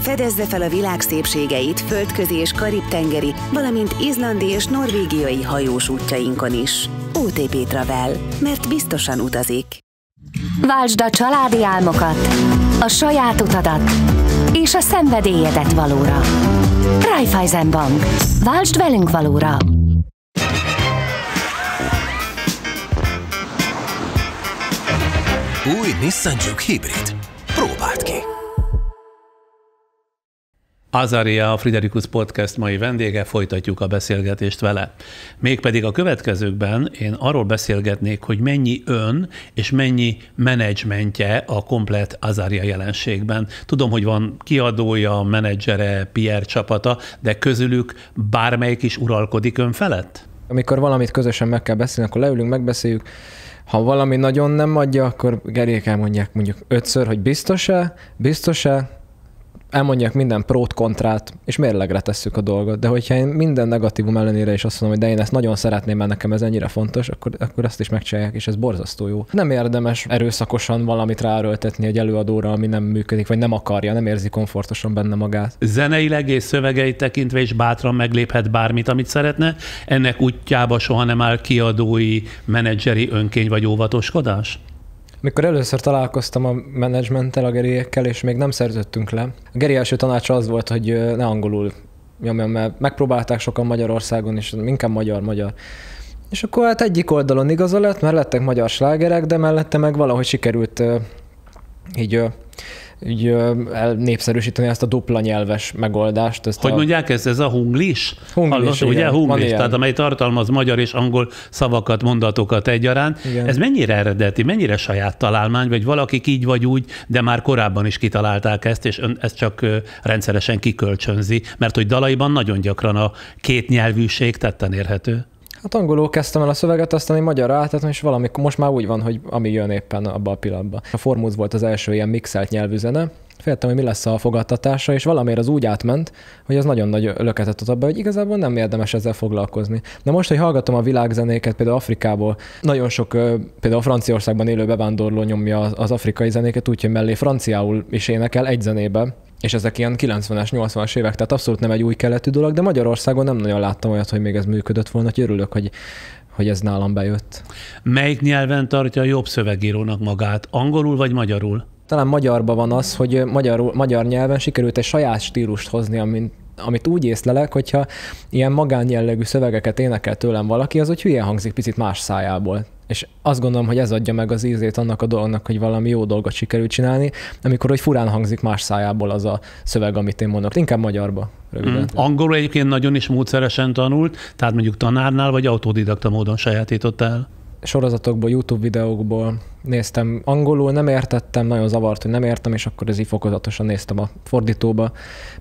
Fedezze fel a világ szépségeit földközi és karib-tengeri, valamint izlandi és norvégiai hajós útjainkon is. OTP Travel, mert biztosan utazik. Váltsd a családi álmokat, a saját utadat és a szenvedélyedet valóra. Raiffeisen Bank. Váltsd velünk valóra! Új Nissan Juke Hybrid. Próbáld ki! Azaria, a Friderikus Podcast mai vendége, folytatjuk a beszélgetést vele. Mégpedig a következőkben én arról beszélgetnék, hogy mennyi ön és mennyi menedzsmentje a komplet Azaria jelenségben. Tudom, hogy van kiadója, menedzsere, PR csapata, de közülük bármelyik is uralkodik ön felett? Amikor valamit közösen meg kell beszélni, akkor leülünk, megbeszéljük, ha valami nagyon nem adja, akkor gerék elmondják mondjuk ötször, hogy biztos-e, biztos-e, elmondják minden prót, kontrát, és mérlegre tesszük a dolgot. De hogyha én minden negatívum ellenére is azt mondom, hogy de én ezt nagyon szeretném, mert nekem ez ennyire fontos, akkor, akkor ezt is megcsinálják, és ez borzasztó jó. Nem érdemes erőszakosan valamit ráöltetni egy előadóra, ami nem működik, vagy nem akarja, nem érzi komfortosan benne magát. Zeneileg és szövegeit tekintve is bátran megléphet bármit, amit szeretne. Ennek útjába soha nem áll kiadói, menedzseri önkény vagy óvatoskodás? Mikor először találkoztam a menedzsmenttel, a geriekkel, és még nem szerződtünk le, a geri első tanácsa az volt, hogy ne angolul nyomjam, mert megpróbálták sokan Magyarországon, és inkább magyar-magyar. És akkor hát egyik oldalon igaza lett, mert lettek magyar slágerek, de mellette meg valahogy sikerült így így népszerűsíteni ezt a dupla nyelves megoldást. Ezt hogy a... mondják ezt? Ez a hunglis? Hunglis, Hallott, igen, ugye? Hunglis, tehát amely tartalmaz magyar és angol szavakat, mondatokat egyaránt. Igen. Ez mennyire eredeti, mennyire saját találmány, vagy valakik így vagy úgy, de már korábban is kitalálták ezt, és ön ezt csak rendszeresen kikölcsönzi, mert hogy dalaiban nagyon gyakran a két nyelvűség tetten érhető. Hát angolul kezdtem el a szöveget, aztán én magyarra átadtam, és valamikor most már úgy van, hogy ami jön éppen abban a pillanatban. A Formuz volt az első ilyen mixelt nyelvüzene, féltem, hogy mi lesz a fogadtatása, és valamiért az úgy átment, hogy az nagyon nagy löketet ad abba, hogy igazából nem érdemes ezzel foglalkozni. De most, hogy hallgatom a világzenéket, például Afrikából, nagyon sok például Franciaországban élő bevándorló nyomja az afrikai zenéket, úgyhogy mellé franciául is énekel egy zenébe, és ezek ilyen 90-es, 80-as évek, tehát abszolút nem egy új keletű dolog, de Magyarországon nem nagyon láttam olyat, hogy még ez működött volna, hogy örülök, hogy, hogy ez nálam bejött. Melyik nyelven tartja a jobb szövegírónak magát? Angolul vagy magyarul? Talán magyarban van az, hogy magyarul, magyar nyelven sikerült egy saját stílust hozni, amit amit úgy észlelek, hogyha ilyen magánjellegű szövegeket énekel tőlem valaki, az úgy hülye hangzik picit más szájából. És azt gondolom, hogy ez adja meg az ízét annak a dolognak, hogy valami jó dolgot sikerült csinálni, amikor hogy furán hangzik más szájából az a szöveg, amit én mondok. Inkább magyarba. Röviden. Mm. Angolul egyébként nagyon is módszeresen tanult, tehát mondjuk tanárnál vagy autodidakta módon sajátított el sorozatokból, YouTube videókból néztem angolul, nem értettem, nagyon zavart, hogy nem értem, és akkor ez így fokozatosan néztem a fordítóba.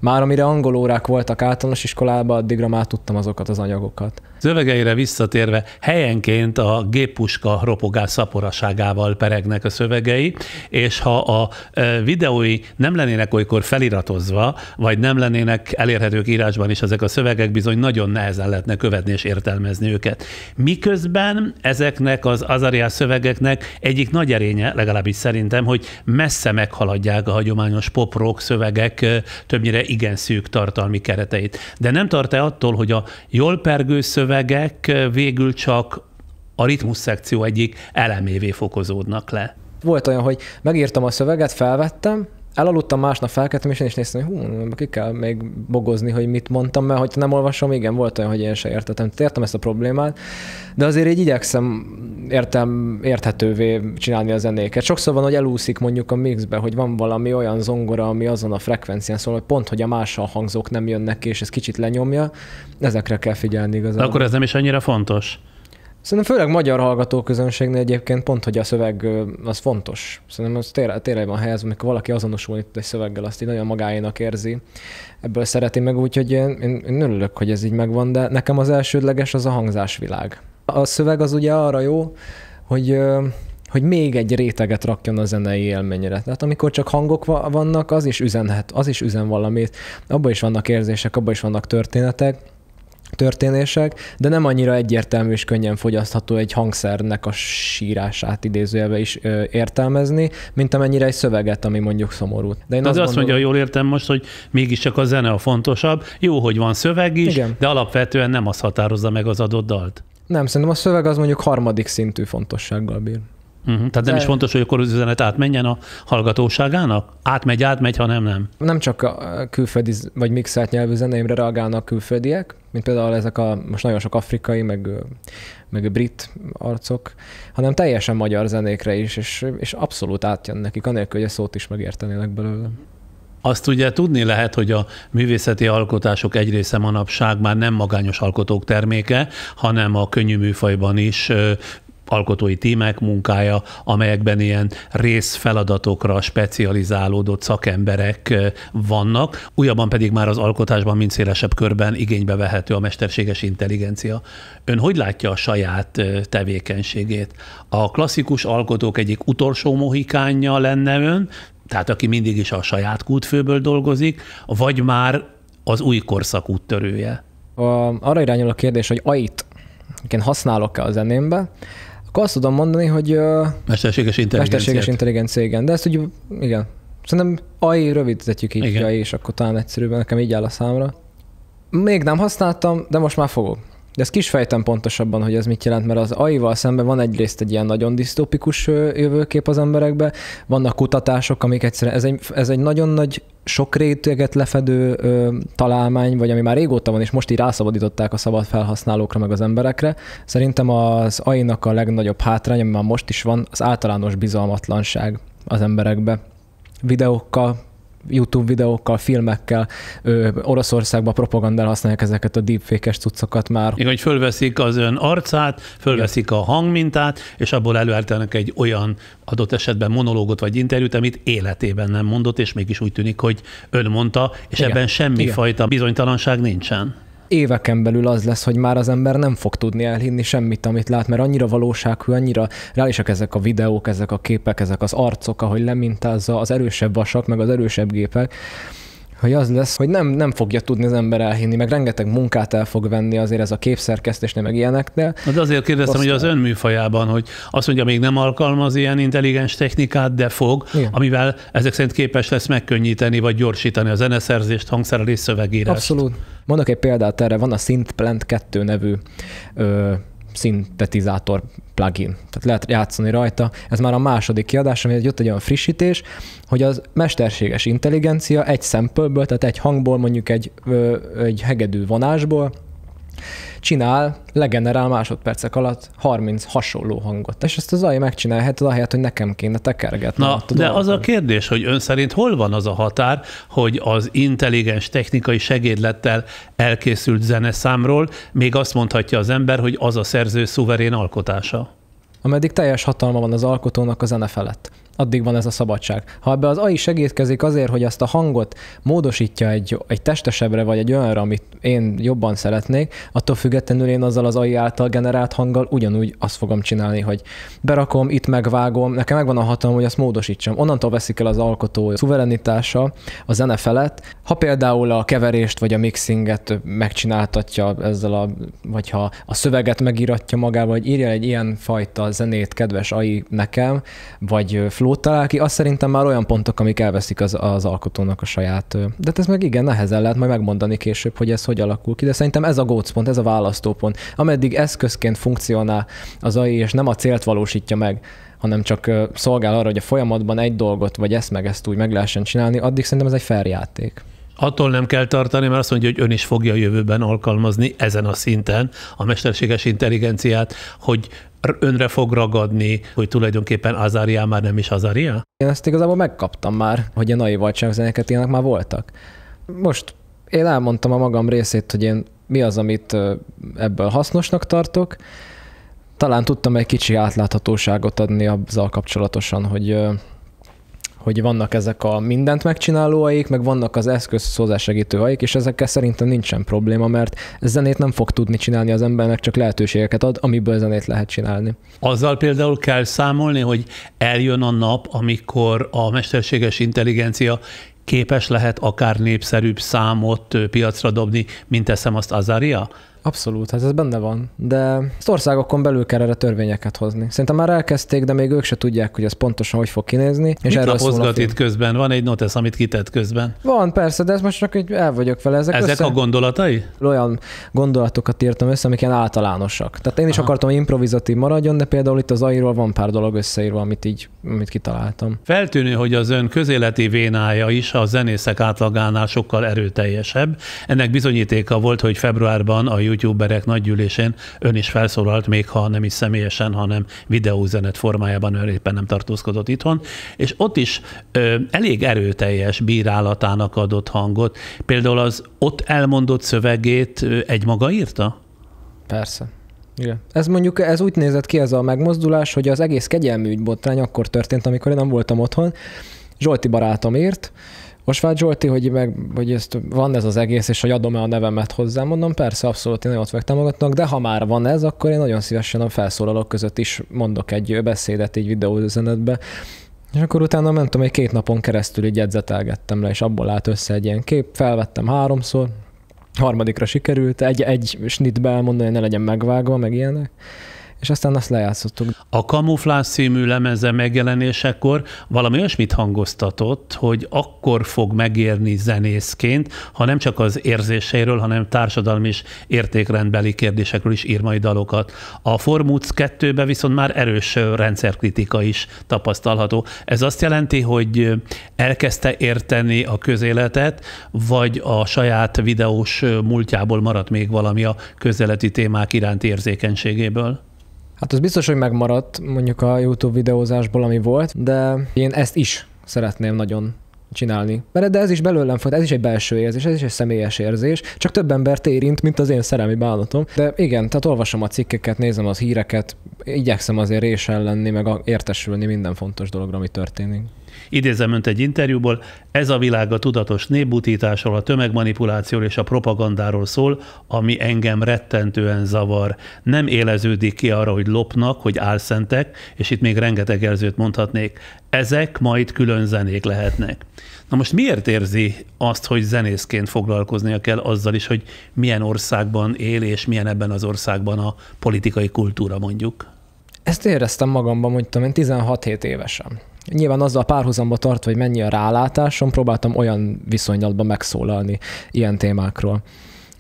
Már amire angol órák voltak általános iskolában, addigra már tudtam azokat az anyagokat. Szövegeire visszatérve, helyenként a géppuska ropogás szaporaságával peregnek a szövegei, és ha a e, videói nem lennének olykor feliratozva, vagy nem lennének elérhetők írásban is ezek a szövegek, bizony nagyon nehezen lehetne követni és értelmezni őket. Miközben ezeknek az azariás szövegeknek egyik nagy erénye, legalábbis szerintem, hogy messze meghaladják a hagyományos pop szövegek e, többnyire igen szűk tartalmi kereteit. De nem tart-e attól, hogy a jól pergő szöveg szövegek végül csak a ritmus szekció egyik elemévé fokozódnak le. Volt olyan, hogy megírtam a szöveget, felvettem, elaludtam, másnap felkeltem, és én is néztem, hogy hú, ki kell még bogozni, hogy mit mondtam, mert hogy nem olvasom, igen, volt olyan, hogy én se értettem. Értem ezt a problémát, de azért így igyekszem értem, érthetővé csinálni a zenéket. Sokszor van, hogy elúszik mondjuk a mixbe, hogy van valami olyan zongora, ami azon a frekvencián szól, hogy pont, hogy a mással hangzók nem jönnek ki, és ez kicsit lenyomja. Ezekre kell figyelni igazából. Akkor ez nem is annyira fontos? Szerintem főleg magyar közönségnél egyébként pont, hogy a szöveg az fontos. Szerintem az tényleg, tényleg van helyez, amikor valaki azonosul itt egy szöveggel, azt így nagyon magáénak érzi. Ebből szereti meg, úgyhogy én, én, én örülök, hogy ez így megvan, de nekem az elsődleges az a hangzásvilág. A szöveg az ugye arra jó, hogy hogy még egy réteget rakjon a zenei élményre. Tehát amikor csak hangok vannak, az is üzenhet, az is üzen valamit. Abban is vannak érzések, abban is vannak történetek történések, de nem annyira egyértelmű és könnyen fogyasztható egy hangszernek a sírását idézőjelbe is ö, értelmezni, mint amennyire egy szöveget, ami mondjuk szomorú. De én de azt, azt gondolom, mondja, hogy jól értem most, hogy mégiscsak a zene a fontosabb. Jó, hogy van szöveg is, igen. de alapvetően nem az határozza meg az adott dalt. Nem, szerintem a szöveg az mondjuk harmadik szintű fontossággal bír. Uh-huh. Tehát nem De... is fontos, hogy akkor az üzenet átmenjen a hallgatóságának? Átmegy, átmegy, ha nem, nem. Nem csak a külföldi vagy mixált nyelvű zeneimre reagálnak külföldiek, mint például ezek a most nagyon sok afrikai, meg, meg brit arcok, hanem teljesen magyar zenékre is, és, és abszolút átjön nekik, anélkül, hogy a szót is megértenének belőle. Azt ugye tudni lehet, hogy a művészeti alkotások egy része manapság már nem magányos alkotók terméke, hanem a könnyű műfajban is alkotói tímek munkája, amelyekben ilyen részfeladatokra specializálódott szakemberek vannak, újabban pedig már az alkotásban mint szélesebb körben igénybe vehető a mesterséges intelligencia. Ön hogy látja a saját tevékenységét? A klasszikus alkotók egyik utolsó mohikánja lenne ön, tehát aki mindig is a saját kútfőből dolgozik, vagy már az új korszak úttörője? A, arra irányul a kérdés, hogy ait használok-e a zenémbe, akkor azt tudom mondani, hogy... Uh, mesterséges intelligencia. Mesterséges intelligencia, igen. De ezt úgy, igen. Szerintem AI rövidítjük így, AI, és akkor talán egyszerűbb, nekem így áll a számra. Még nem használtam, de most már fogok de ezt kisfejtem pontosabban, hogy ez mit jelent, mert az AI-val szemben van egyrészt egy ilyen nagyon disztópikus jövőkép az emberekbe, vannak kutatások, amik egyszerűen, ez egy, ez egy nagyon nagy sok réteget lefedő ö, találmány, vagy ami már régóta van, és most így rászabadították a szabad felhasználókra, meg az emberekre. Szerintem az AI-nak a legnagyobb hátrány, ami már most is van, az általános bizalmatlanság az emberekbe videókkal YouTube videókkal, filmekkel ö, Oroszországban propagandál használják ezeket a deepfake-es cuccokat már. Igen, hogy fölveszik az ön arcát, fölveszik Igen. a hangmintát, és abból előállítanak egy olyan adott esetben monológot vagy interjút, amit életében nem mondott, és mégis úgy tűnik, hogy ön mondta, és Igen. ebben semmifajta bizonytalanság nincsen éveken belül az lesz, hogy már az ember nem fog tudni elhinni semmit, amit lát, mert annyira valósághű, annyira reálisak ezek a videók, ezek a képek, ezek az arcok, ahogy lemintázza az erősebb vasak, meg az erősebb gépek, hogy az lesz, hogy nem, nem fogja tudni az ember elhinni, meg rengeteg munkát el fog venni azért ez a képszerkesztésnél, meg ilyenek. Hát de azért kérdeztem, Aztán... hogy az ön műfajában, hogy azt mondja, még nem alkalmaz ilyen intelligens technikát, de fog, Igen. amivel ezek szerint képes lesz megkönnyíteni, vagy gyorsítani a zeneszerzést, hangszerelés, szövegírást. Abszolút. Mondok egy példát erre, van a Synth Plant 2 nevű ö, szintetizátor plugin. Tehát lehet játszani rajta. Ez már a második kiadás, ami jött egy olyan frissítés, hogy az mesterséges intelligencia egy szempelből, tehát egy hangból, mondjuk egy, egy hegedű vonásból csinál, legenerál másodpercek alatt 30 hasonló hangot. És ezt az AI megcsinálhat, ahelyett, hogy nekem kéne tekergetni. Na, de az a kérdés, hogy ön szerint hol van az a határ, hogy az intelligens technikai segédlettel elkészült zeneszámról még azt mondhatja az ember, hogy az a szerző szuverén alkotása? Ameddig teljes hatalma van az alkotónak a zene felett addig van ez a szabadság. Ha ebbe az AI segítkezik azért, hogy azt a hangot módosítja egy, egy testesebbre, vagy egy olyanra, amit én jobban szeretnék, attól függetlenül én azzal az AI által generált hanggal ugyanúgy azt fogom csinálni, hogy berakom, itt megvágom, nekem megvan a hatalom, hogy azt módosítsam. Onnantól veszik el az alkotó szuverenitása a zene felett. Ha például a keverést vagy a mixinget megcsináltatja ezzel a, vagy ha a szöveget megíratja magával, vagy írja egy ilyen fajta zenét, kedves AI nekem, vagy flu flót talál ki, az szerintem már olyan pontok, amik elveszik az, az alkotónak a saját. De hát ez meg igen, nehezen lehet majd megmondani később, hogy ez hogy alakul ki, de szerintem ez a gócpont, ez a választópont. Ameddig eszközként funkcionál az AI, és nem a célt valósítja meg, hanem csak szolgál arra, hogy a folyamatban egy dolgot, vagy ezt meg ezt úgy meg lehessen csinálni, addig szerintem ez egy feljáték. attól nem kell tartani, mert azt mondja, hogy ön is fogja a jövőben alkalmazni ezen a szinten a mesterséges intelligenciát, hogy önre fog ragadni, hogy tulajdonképpen Azaria már nem is Azaria? Én ezt igazából megkaptam már, hogy a nai zeneket ilyenek már voltak. Most én elmondtam a magam részét, hogy én mi az, amit ebből hasznosnak tartok. Talán tudtam egy kicsi átláthatóságot adni azzal kapcsolatosan, hogy hogy vannak ezek a mindent megcsináló aik, meg vannak az eszköz segítő aik, és ezekkel szerintem nincsen probléma, mert zenét nem fog tudni csinálni az embernek, csak lehetőségeket ad, amiből zenét lehet csinálni. Azzal például kell számolni, hogy eljön a nap, amikor a mesterséges intelligencia képes lehet akár népszerűbb számot piacra dobni, mint teszem azt Azaria? Abszolút, hát ez benne van. De az országokon belül kell erre törvényeket hozni. Szerintem már elkezdték, de még ők se tudják, hogy ez pontosan hogy fog kinézni. És Mit erről A itt közben? Van egy notesz, amit kitett közben? Van, persze, de ez most csak egy el vagyok vele. Ezek, Ezek össze... a gondolatai? Olyan gondolatokat írtam össze, amik ilyen általánosak. Tehát én is Aha. akartam, hogy improvizatív maradjon, de például itt az airól van pár dolog összeírva, amit így amit kitaláltam. Feltűnő, hogy az ön közéleti vénája is a zenészek átlagánál sokkal erőteljesebb. Ennek bizonyítéka volt, hogy februárban a YouTube youtuberek nagygyűlésén ön is felszólalt, még ha nem is személyesen, hanem videózenet formájában ön éppen nem tartózkodott itthon, és ott is ö, elég erőteljes bírálatának adott hangot. Például az ott elmondott szövegét egy maga írta? Persze. Igen. Ez mondjuk, ez úgy nézett ki ez a megmozdulás, hogy az egész kegyelmű ügybotrány akkor történt, amikor én nem voltam otthon. Zsolti barátom írt, most Osváth Zsolti, hogy, meg, hogy ezt, van ez az egész, és hogy adom-e a nevemet hozzá, mondom, persze, abszolút, én ott megtámogatnak, de ha már van ez, akkor én nagyon szívesen a felszólalók között is mondok egy beszédet így videóüzenetbe, és akkor utána mentem egy két napon keresztül így edzetelgettem le, és abból állt össze egy ilyen kép, felvettem háromszor, harmadikra sikerült, egy, egy snitbe elmondani, hogy ne legyen megvágva, meg ilyenek és aztán azt lejátszottuk. A Kamuflás című lemeze megjelenésekor valami olyasmit hangoztatott, hogy akkor fog megérni zenészként, ha nem csak az érzéseiről, hanem társadalmi és értékrendbeli kérdésekről is ír majd dalokat. A Formúc 2-ben viszont már erős rendszerkritika is tapasztalható. Ez azt jelenti, hogy elkezdte érteni a közéletet, vagy a saját videós múltjából maradt még valami a közeleti témák iránti érzékenységéből? Hát az biztos, hogy megmaradt mondjuk a YouTube videózásból, ami volt, de én ezt is szeretném nagyon csinálni. Mert de ez is belőlem fog, ez is egy belső érzés, ez is egy személyes érzés, csak több embert érint, mint az én szerelmi bánatom. De igen, tehát olvasom a cikkeket, nézem az híreket, igyekszem azért résen lenni, meg értesülni minden fontos dologra, ami történik. Idézem önt egy interjúból, ez a világ a tudatos népbutításról, a tömegmanipulációról és a propagandáról szól, ami engem rettentően zavar. Nem éleződik ki arra, hogy lopnak, hogy álszentek, és itt még rengeteg jelzőt mondhatnék. Ezek majd külön zenék lehetnek. Na most miért érzi azt, hogy zenészként foglalkoznia kell azzal is, hogy milyen országban él, és milyen ebben az országban a politikai kultúra mondjuk? Ezt éreztem magamban, mondtam, én 16-7 évesen. Nyilván azzal párhuzamba tartva, hogy mennyi a rálátásom, próbáltam olyan viszonylatban megszólalni ilyen témákról.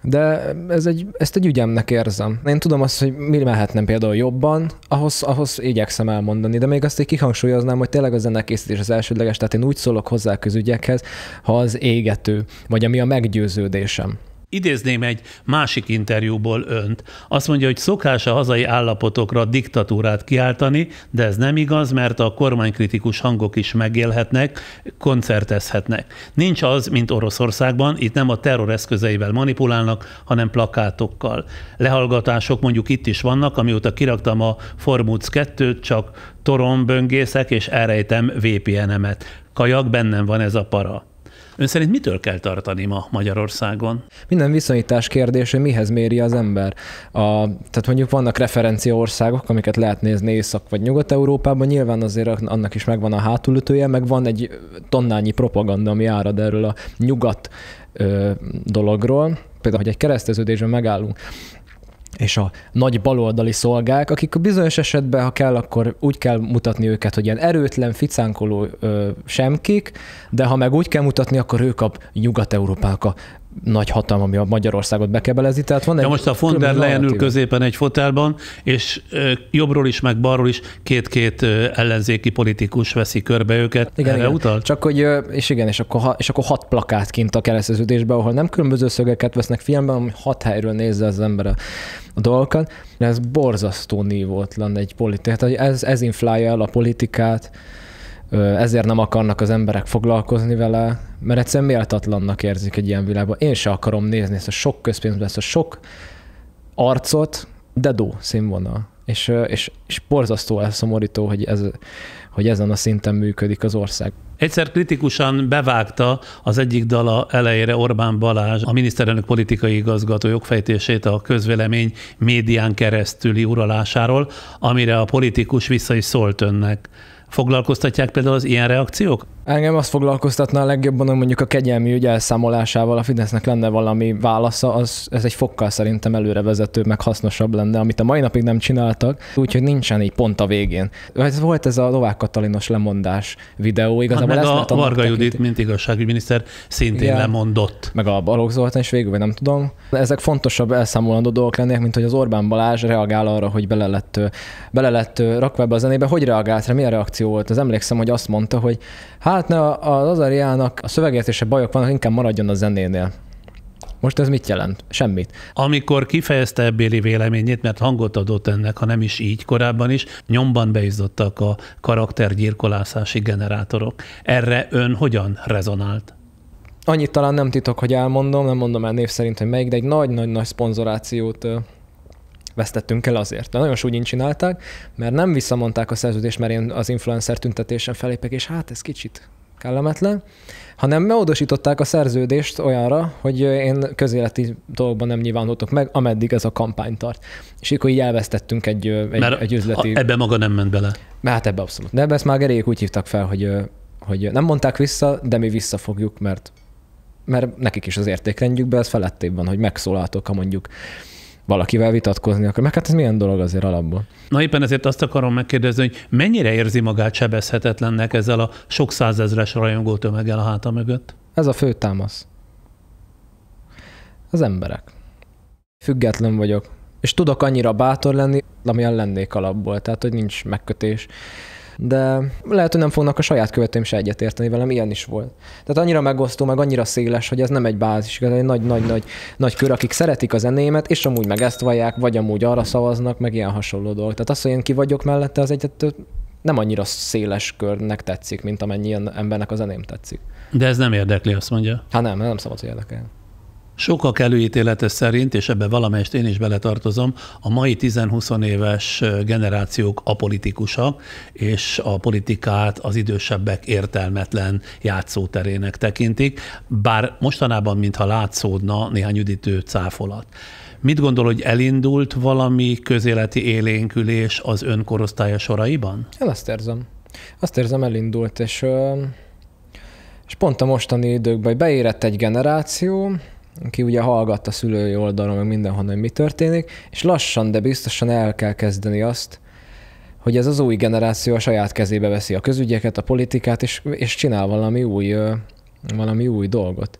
De ez egy, ezt egy ügyemnek érzem. Én tudom azt, hogy mi mehetnem például jobban, ahhoz, ahhoz igyekszem elmondani, de még azt egy kihangsúlyoznám, hogy tényleg a zenekészítés az elsődleges, tehát én úgy szólok hozzá közügyekhez, ha az égető, vagy ami a meggyőződésem. Idézném egy másik interjúból önt. Azt mondja, hogy szokás a hazai állapotokra diktatúrát kiáltani, de ez nem igaz, mert a kormánykritikus hangok is megélhetnek, koncertezhetnek. Nincs az, mint Oroszországban, itt nem a terror eszközeivel manipulálnak, hanem plakátokkal. Lehallgatások mondjuk itt is vannak, amióta kiraktam a Formuc 2-t, csak toromböngészek és elrejtem VPN-emet. Kajak, bennem van ez a para. Ön szerint mitől kell tartani ma Magyarországon? Minden viszonyítás kérdése, mihez méri az ember. A, tehát mondjuk vannak referencia országok, amiket lehet nézni Észak- vagy Nyugat-Európában, nyilván azért annak is megvan a hátulütője, meg van egy tonnányi propaganda, ami árad erről a nyugat ö, dologról, például, hogy egy kereszteződésben megállunk, és a nagy baloldali szolgák, akik a bizonyos esetben, ha kell, akkor úgy kell mutatni őket, hogy ilyen erőtlen, ficánkoló ö, semkik, de ha meg úgy kell mutatni, akkor ők a nyugat-európák, a nagy hatalom, ami a Magyarországot bekebelezi. Tehát van egy ja, most a von der Leyen ül középen egy fotelban, és jobbról is, meg balról is két-két ellenzéki politikus veszi körbe őket. Igen, Erre igen. utal? Csak hogy, és igen, és akkor, és akkor hat plakát kint a kereszteződésbe, ahol nem különböző szögeket vesznek filmben, hanem hat helyről nézze az ember a, a dolgokat. Ez borzasztó nívótlan egy politika. Tehát ez, ez inflálja el a politikát, ezért nem akarnak az emberek foglalkozni vele, mert egyszerűen méltatlannak érzik egy ilyen világban. Én se akarom nézni ezt a sok közpénzbe, ezt a sok arcot, de dó színvonal. És, és, és borzasztó elszomorító, hogy, ez, hogy ezen a szinten működik az ország. Egyszer kritikusan bevágta az egyik dala elejére Orbán Balázs, a miniszterelnök politikai igazgató jogfejtését a közvélemény médián keresztüli uralásáról, amire a politikus vissza is szólt önnek. Foglalkoztatják például az ilyen reakciók? Engem azt foglalkoztatna a legjobban, hogy mondjuk a kegyelmi ügy elszámolásával a Fidesznek lenne valami válasza, az, ez egy fokkal szerintem előrevezető, meg hasznosabb lenne, amit a mai napig nem csináltak, úgyhogy nincsen így pont a végén. Ez volt ez a Novák Katalinos lemondás videó, hát igazából hát meg a, Varga Judit, mint mint igazságügyminiszter, szintén Igen. lemondott. Meg a Balogh Zoltán is végül, vagy nem tudom. Ezek fontosabb elszámolandó dolgok lennének, mint hogy az Orbán Balázs reagál arra, hogy bele lett, bele lett rakva ebbe a zenébe. Hogy reagált rá? Milyen reakció volt? Az emlékszem, hogy azt mondta, hogy hát hát ne, az Azariának a szövegértése bajok vannak, inkább maradjon a zenénél. Most ez mit jelent? Semmit. Amikor kifejezte ebbéli véleményét, mert hangot adott ennek, ha nem is így korábban is, nyomban beizzottak a karaktergyilkolászási generátorok. Erre ön hogyan rezonált? Annyit talán nem titok, hogy elmondom, nem mondom el név szerint, hogy melyik, de egy nagy-nagy-nagy szponzorációt vesztettünk el azért. De nagyon súgyin csinálták, mert nem visszamondták a szerződést, mert én az influencer tüntetésen felépek, és hát ez kicsit kellemetlen, hanem módosították a szerződést olyanra, hogy én közéleti dolgokban nem nyilvánultok meg, ameddig ez a kampány tart. És akkor így elvesztettünk egy, egy, Mert egy üzleti... Ebbe maga nem ment bele. Hát ebbe abszolút. De ebbe ezt már Gerék úgy hívtak fel, hogy, hogy nem mondták vissza, de mi visszafogjuk, mert mert nekik is az értékrendjükben ez felettébb van, hogy megszólaltok, ha mondjuk valakivel vitatkozni akkor Meg hát ez milyen dolog azért alapból. Na éppen ezért azt akarom megkérdezni, hogy mennyire érzi magát sebezhetetlennek ezzel a sok százezres rajongó tömeggel a háta mögött? Ez a fő támasz. Az emberek. Független vagyok. És tudok annyira bátor lenni, amilyen lennék alapból, tehát hogy nincs megkötés de lehet, hogy nem fognak a saját követőim se egyetérteni velem, ilyen is volt. Tehát annyira megosztó, meg annyira széles, hogy ez nem egy bázis, Ez egy nagy-nagy-nagy nagy kör, akik szeretik a zenémet, és amúgy meg ezt vallják, vagy amúgy arra szavaznak, meg ilyen hasonló dolgok. Tehát az, hogy én ki vagyok mellette, az egyet hát, nem annyira széles körnek tetszik, mint amennyi embernek a zeném tetszik. De ez nem érdekli, azt mondja. Hát nem, nem szabad, hogy érdekel. Sokak előítélete szerint, és ebbe valamelyest én is beletartozom, a mai 10-20 éves generációk apolitikusak, és a politikát az idősebbek értelmetlen játszóterének tekintik, bár mostanában, mintha látszódna néhány üdítő cáfolat. Mit gondol, hogy elindult valami közéleti élénkülés az önkorosztálya soraiban? Én azt érzem. Azt érzem, elindult, és, és pont a mostani időkben beérett egy generáció, aki ugye hallgat a szülői oldalon, meg mindenhonnan, hogy mi történik, és lassan, de biztosan el kell kezdeni azt, hogy ez az új generáció a saját kezébe veszi a közügyeket, a politikát, és, és csinál valami új, valami új dolgot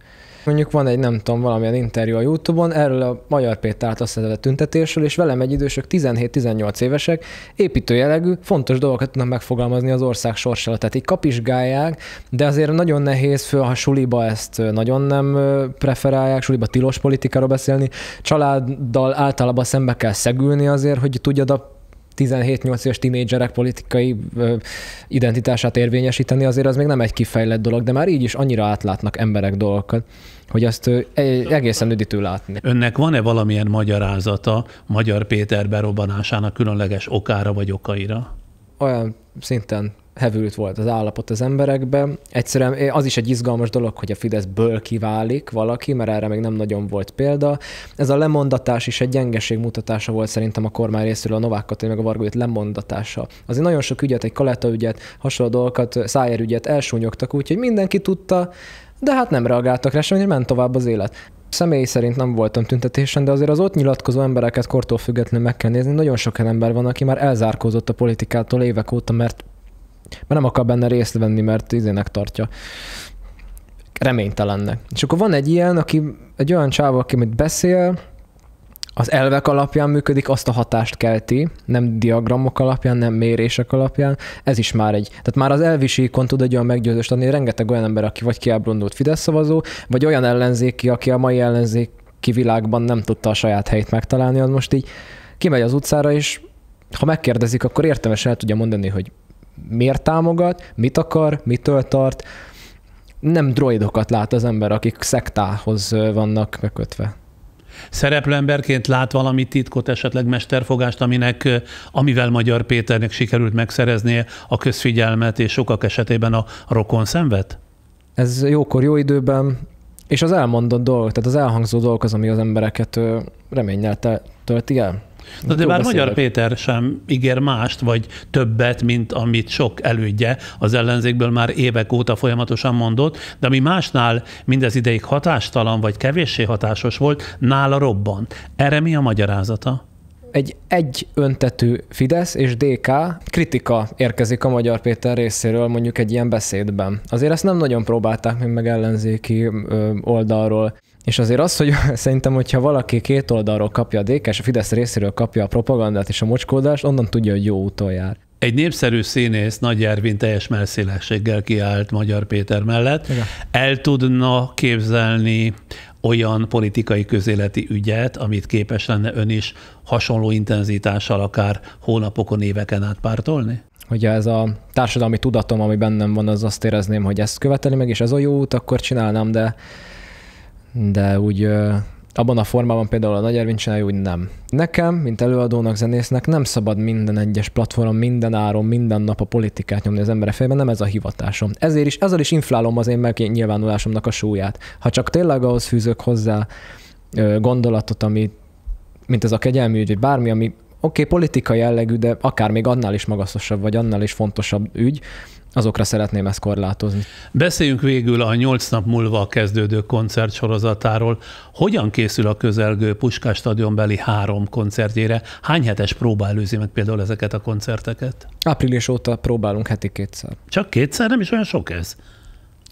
mondjuk van egy, nem tudom, valamilyen interjú a Youtube-on erről a Magyar Péter által tüntetésről, és velem egy idősök 17-18 évesek építőjelegű, fontos dolgokat tudnak megfogalmazni az ország sorsal. Tehát így kapisgálják, de azért nagyon nehéz, föl, ha suliba ezt nagyon nem preferálják, suliba tilos politikáról beszélni, családdal általában szembe kell szegülni azért, hogy tudjad a 17-8 éves tinédzserek politikai ö, identitását érvényesíteni, azért az még nem egy kifejlett dolog, de már így is annyira átlátnak emberek dolgokat, hogy azt e, egészen üdítő látni. Önnek van-e valamilyen magyarázata Magyar Péter berobbanásának különleges okára vagy okaira? Olyan szinten hevült volt az állapot az emberekben. Egyszerűen eh, az is egy izgalmas dolog, hogy a Fideszből kiválik valaki, mert erre még nem nagyon volt példa. Ez a lemondatás is egy gyengeség mutatása volt szerintem a kormány részéről a Novák Katalin meg a Vargolyt lemondatása. Azért nagyon sok ügyet, egy Kaleta ügyet, hasonló dolgokat, eh, Szájer ügyet elsúnyogtak, úgyhogy mindenki tudta, de hát nem reagáltak rá sem, hogy ment tovább az élet. Személy szerint nem voltam tüntetésen, de azért az ott nyilatkozó embereket kortól függetlenül meg kell nézni. Nagyon sok ember van, aki már elzárkózott a politikától évek óta, mert mert nem akar benne részt venni, mert izének tartja reménytelennek. És akkor van egy ilyen, aki egy olyan csávó, aki mit beszél, az elvek alapján működik, azt a hatást kelti, nem diagramok alapján, nem mérések alapján. Ez is már egy. Tehát már az elvisíkon tud egy olyan meggyőzést adni, rengeteg olyan ember, aki vagy kiábrondult Fidesz szavazó, vagy olyan ellenzéki, aki a mai ellenzéki világban nem tudta a saját helyét megtalálni, az most így kimegy az utcára, és ha megkérdezik, akkor értemes el tudja mondani, hogy miért támogat, mit akar, mitől tart. Nem droidokat lát az ember, akik szektához vannak kötve. emberként lát valami titkot, esetleg mesterfogást, aminek, amivel Magyar Péternek sikerült megszereznie a közfigyelmet, és sokak esetében a rokon szenved? Ez jókor, jó időben, és az elmondott dolog, tehát az elhangzó dolog az, ami az embereket reménnyel tölti el. Na de bár Magyar Péter sem ígér mást, vagy többet, mint amit sok elődje az ellenzékből már évek óta folyamatosan mondott, de ami másnál mindez ideig hatástalan, vagy kevéssé hatásos volt, nála robban. Erre mi a magyarázata? egy egy öntetű Fidesz és DK kritika érkezik a Magyar Péter részéről mondjuk egy ilyen beszédben. Azért ezt nem nagyon próbálták még meg ellenzéki oldalról. És azért az, hogy szerintem, hogyha valaki két oldalról kapja a DK, és a Fidesz részéről kapja a propagandát és a mocskódást, onnan tudja, hogy jó úton jár. Egy népszerű színész Nagy Ervin teljes melszélességgel kiállt Magyar Péter mellett. Igen. El tudna képzelni olyan politikai közéleti ügyet, amit képes lenne ön is hasonló intenzitással akár hónapokon, éveken át pártolni? hogy ez a társadalmi tudatom, ami bennem van, az azt érezném, hogy ezt követeli meg, és ez a jó út, akkor csinálnám, de de úgy abban a formában például a nagy Ervin csinálja, úgy nem. Nekem, mint előadónak, zenésznek nem szabad minden egyes platformon, minden áron, minden nap a politikát nyomni az emberek fejében, nem ez a hivatásom. Ezért is, ezzel is inflálom az én megnyilvánulásomnak a súlyát. Ha csak tényleg ahhoz fűzök hozzá ö, gondolatot, ami, mint ez a kegyelmi ügy, vagy bármi, ami oké, okay, politika jellegű, de akár még annál is magasztosabb, vagy annál is fontosabb ügy, azokra szeretném ezt korlátozni. Beszéljünk végül a nyolc nap múlva kezdődő koncert sorozatáról. Hogyan készül a közelgő Puskás stadionbeli három koncertjére? Hány hetes próba előzi meg például ezeket a koncerteket? Április óta próbálunk heti kétszer. Csak kétszer? Nem is olyan sok ez?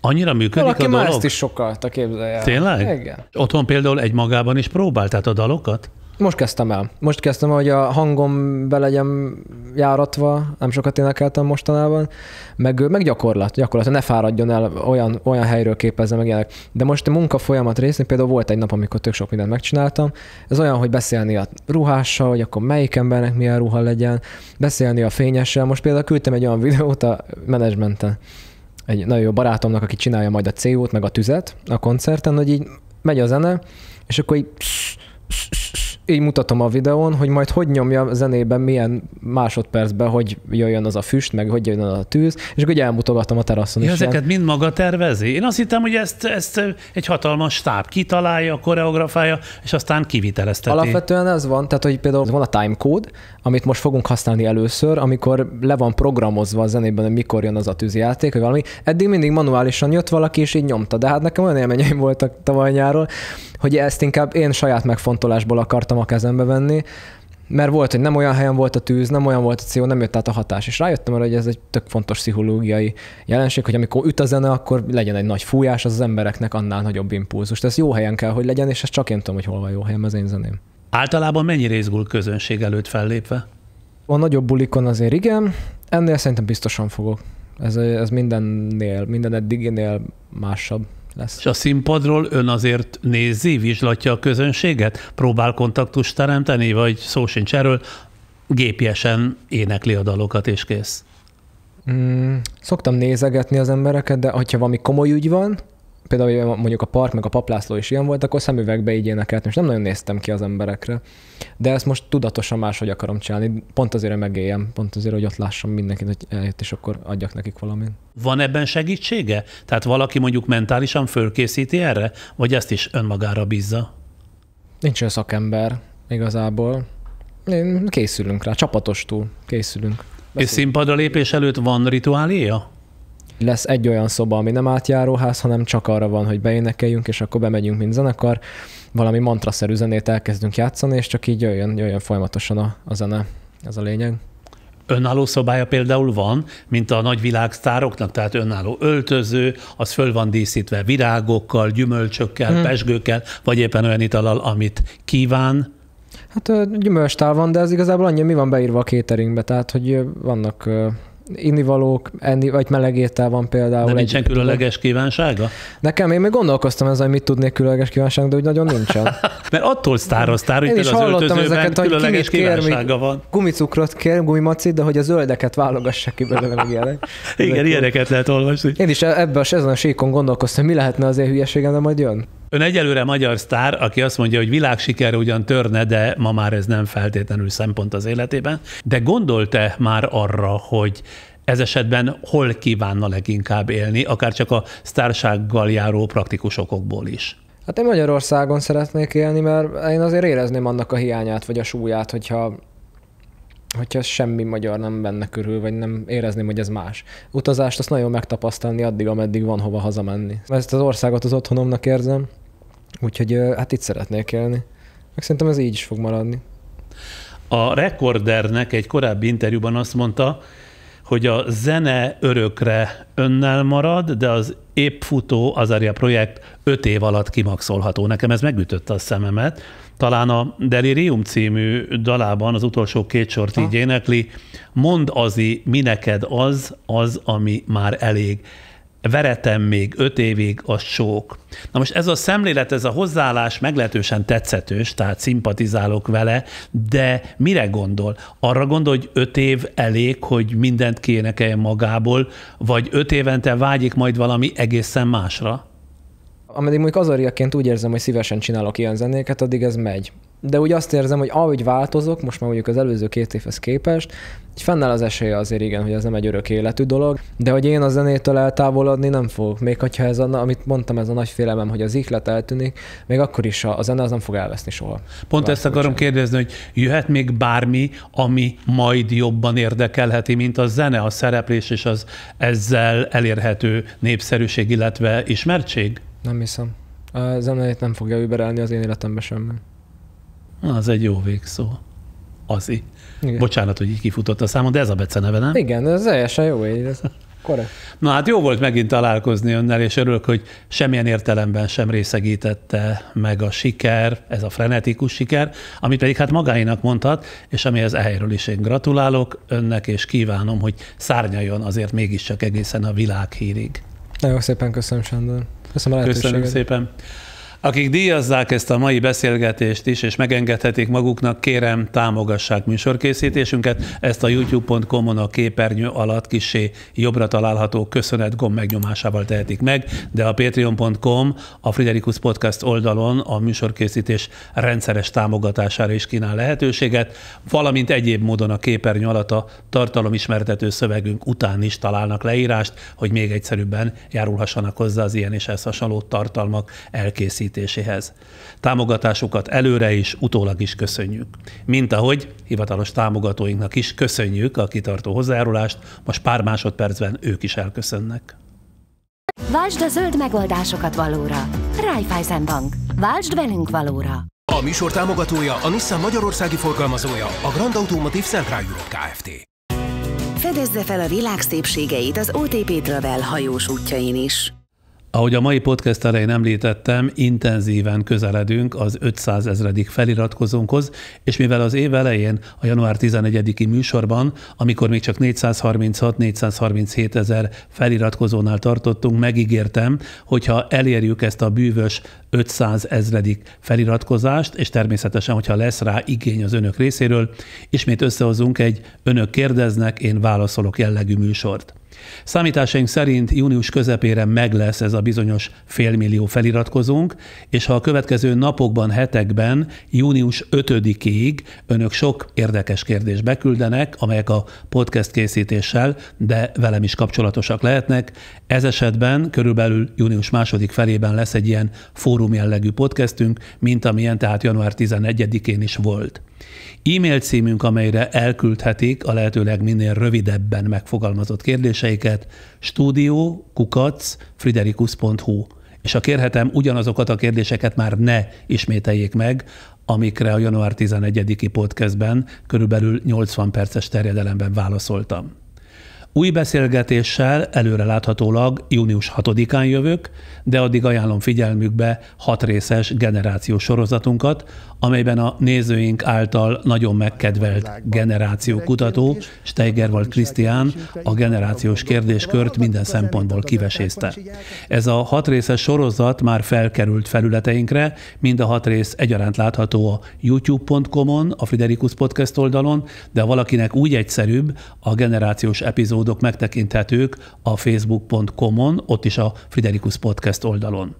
Annyira működik Valaki a dolog? Valaki már ezt is te képzelje. Tényleg? Igen. Otthon például egy magában is próbáltát a dalokat? Most kezdtem el. Most kezdtem el, hogy a hangom be legyen járatva, nem sokat énekeltem mostanában, meg, meg gyakorlat, gyakorlat, ne fáradjon el, olyan, olyan helyről képezze meg ilyenek. De most a munka folyamat részén például volt egy nap, amikor tök sok mindent megcsináltam, ez olyan, hogy beszélni a ruhással, hogy akkor melyik embernek milyen ruha legyen, beszélni a fényessel. Most például küldtem egy olyan videót a menedzsmenten, egy nagyon jó barátomnak, aki csinálja majd a CO-t, meg a tüzet a koncerten, hogy így megy a zene, és akkor így psz, psz, psz, így mutatom a videón, hogy majd hogy nyomja a zenében, milyen másodpercben, hogy jöjjön az a füst, meg hogy jöjjön az a tűz, és akkor elmutogatom a teraszon ja, is. Ezeket ilyen. mind maga tervezi? Én azt hittem, hogy ezt, ezt egy hatalmas stáb kitalálja, koreografálja, és aztán kivitelezteti. Alapvetően ez van, tehát hogy például van a timecode, amit most fogunk használni először, amikor le van programozva a zenében, hogy mikor jön az a tűzjáték, vagy valami. Eddig mindig manuálisan jött valaki, és így nyomta, de hát nekem olyan élményeim voltak tavaly nyáról, hogy ezt inkább én saját megfontolásból akartam a kezembe venni, mert volt, hogy nem olyan helyen volt a tűz, nem olyan volt a CO, nem jött át a hatás. És rájöttem arra, hogy ez egy tök fontos pszichológiai jelenség, hogy amikor üt a zene, akkor legyen egy nagy fújás, az, az embereknek annál nagyobb impulzus. Ez jó helyen kell, hogy legyen, és ez csak én tudom, hogy hol van jó helyem az én zeném. Általában mennyi részgul közönség előtt fellépve? A nagyobb bulikon azért igen, ennél szerintem biztosan fogok. Ez, ez mindennél, minden eddiginél másabb lesz. És a színpadról ön azért nézi, vizslatja a közönséget? Próbál kontaktust teremteni, vagy szó sincs erről, gépiesen énekli a dalokat, és kész? Mm, szoktam nézegetni az embereket, de ha valami komoly ügy van, például mondjuk a Park meg a Paplászló is ilyen volt, akkor szemüvegbe így énekeltem, és nem nagyon néztem ki az emberekre. De ezt most tudatosan máshogy akarom csinálni, pont azért, hogy megéljem, pont azért, hogy ott lássam mindenkit, hogy eljött, és akkor adjak nekik valamit. Van ebben segítsége? Tehát valaki mondjuk mentálisan fölkészíti erre, vagy ezt is önmagára bízza? Nincs olyan szakember igazából. Készülünk rá, csapatos túl készülünk. Beszél. És színpadra lépés előtt van rituáléja? Lesz egy olyan szoba, ami nem átjáróház, hanem csak arra van, hogy beénekeljünk, és akkor bemegyünk, mint zenekar, valami mantraszerű zenét elkezdünk játszani, és csak így jöjjön, jöjjön folyamatosan a, a zene. Ez a lényeg önálló szobája például van, mint a nagy világsztároknak, tehát önálló öltöző, az föl van díszítve virágokkal, gyümölcsökkel, hmm. pesgőkkel, vagy éppen olyan italal, amit kíván. Hát gyümölcstál van, de ez igazából annyi, mi van beírva a cateringbe, tehát hogy vannak Innivalók, enni, vagy meleg étel van például. De nincsen egy, különleges kívánsága? Nekem, én még gondolkoztam ezzel, hogy mit tudnék különleges kívánság, de úgy nagyon nincsen. Mert attól sztároztál, hogy én is hallottam ezeket, hogy különleges kér, kívánsága van. gumicukrot kér, gumimacit, de hogy a zöldeket válogassa ki belőle meg ilyenek. Igen, ezek ilyeneket lehet olvasni. Én is e- ebben ezen a síkon gondolkoztam, mi lehetne az én hülyeségem, de majd jön. Ön egyelőre magyar sztár, aki azt mondja, hogy világsiker ugyan törne, de ma már ez nem feltétlenül szempont az életében. De gondolt-e már arra, hogy ez esetben hol kívánna leginkább élni, akár csak a sztársággal járó praktikus okokból is? Hát én Magyarországon szeretnék élni, mert én azért érezném annak a hiányát, vagy a súlyát, hogyha hogyha semmi magyar nem benne körül, vagy nem érezném, hogy ez más. Utazást azt nagyon megtapasztalni addig, ameddig van hova hazamenni. Ezt az országot az otthonomnak érzem, úgyhogy hát itt szeretnék élni. Meg szerintem ez így is fog maradni. A rekordernek egy korábbi interjúban azt mondta, hogy a zene örökre önnel marad, de az épp futó Azaria projekt öt év alatt kimaxolható. Nekem ez megütötte a szememet, talán a Delirium című dalában az utolsó két sort ha. így ah. énekli, mond azi, mi neked az, az, ami már elég. Veretem még öt évig a sok Na most ez a szemlélet, ez a hozzáállás meglehetősen tetszetős, tehát szimpatizálok vele, de mire gondol? Arra gondol, hogy öt év elég, hogy mindent kiénekeljen magából, vagy öt évente vágyik majd valami egészen másra? Ameddig mondjuk azariaként úgy érzem, hogy szívesen csinálok ilyen zenéket, addig ez megy. De úgy azt érzem, hogy ahogy változok, most már mondjuk az előző két évhez képest, így fennáll az esélye azért igen, hogy ez nem egy örök életű dolog, de hogy én a zenétől eltávolodni nem fogok. Még hogyha ez, a, amit mondtam, ez a nagy félelem, hogy az ihlet eltűnik, még akkor is a, a zene az nem fog elveszni soha. Pont ezt akarom sem. kérdezni, hogy jöhet még bármi, ami majd jobban érdekelheti, mint a zene, a szereplés és az ezzel elérhető népszerűség, illetve ismertség? Nem hiszem. A zenét nem fogja überelni az én életembe Na, Az egy jó végszó. Azi. Igen. Bocsánat, hogy így kifutott a számon, de ez a neve, nem? Igen, ez teljesen jó így. Ez korrekt. Na hát jó volt megint találkozni önnel, és örülök, hogy semmilyen értelemben sem részegítette meg a siker, ez a frenetikus siker, amit pedig hát magáinak mondhat, és amihez ehelyről is én gratulálok önnek, és kívánom, hogy szárnyaljon azért mégiscsak egészen a világhírig. Nagyon szépen köszönöm, Sándor. Köszönöm a lehetőséget. Köszönöm szépen. Akik díjazzák ezt a mai beszélgetést is, és megengedhetik maguknak, kérem támogassák műsorkészítésünket, ezt a youtube.com-on a képernyő alatt kisé jobbra található köszönet gomb megnyomásával tehetik meg, de a patreon.com, a Friderikus Podcast oldalon a műsorkészítés rendszeres támogatására is kínál lehetőséget, valamint egyéb módon a képernyő alatt a tartalomismertető szövegünk után is találnak leírást, hogy még egyszerűbben járulhassanak hozzá az ilyen és ehhez hasonló tartalmak elkészítéséhez előkészítéséhez. Támogatásukat előre is, utólag is köszönjük. Mint ahogy hivatalos támogatóinknak is köszönjük a kitartó hozzájárulást, most pár másodpercben ők is elköszönnek. Váltsd a zöld megoldásokat valóra. Raiffeisen Bank. Váltsd velünk valóra. A műsor támogatója a Nissan Magyarországi forgalmazója, a Grand Automotive Central Europe Kft. Fedezze fel a világ szépségeit az OTP Travel hajós útjain is. Ahogy a mai podcast elején említettem, intenzíven közeledünk az 500 ezredik feliratkozónkhoz, és mivel az év elején, a január 11-i műsorban, amikor még csak 436-437 ezer feliratkozónál tartottunk, megígértem, hogyha elérjük ezt a bűvös 500 ezredik feliratkozást, és természetesen, hogyha lesz rá igény az önök részéről, ismét összehozunk egy Önök kérdeznek, én válaszolok jellegű műsort. Számításaink szerint június közepére meg lesz ez a bizonyos félmillió feliratkozónk, és ha a következő napokban, hetekben, június 5-ig önök sok érdekes kérdést beküldenek, amelyek a podcast készítéssel, de velem is kapcsolatosak lehetnek. Ez esetben körülbelül június második felében lesz egy ilyen fórum jellegű podcastünk, mint amilyen tehát január 11-én is volt. E-mail címünk, amelyre elküldhetik a lehetőleg minél rövidebben megfogalmazott kérdéseiket, stúdió kukac És ha kérhetem, ugyanazokat a kérdéseket már ne ismételjék meg, amikre a január 11-i podcastben körülbelül 80 perces terjedelemben válaszoltam. Új beszélgetéssel előreláthatólag június 6-án jövök, de addig ajánlom figyelmükbe hat részes generációs sorozatunkat, amelyben a nézőink által nagyon megkedvelt generációkutató Steigerwald Krisztián a generációs kérdéskört minden szempontból kivesészte. Ez a hat részes sorozat már felkerült felületeinkre, mind a hat rész egyaránt látható a youtube.com-on, a Friderikus Podcast oldalon, de valakinek úgy egyszerűbb a generációs epizód epizódok megtekinthetők a facebook.com-on, ott is a Friderikus Podcast oldalon.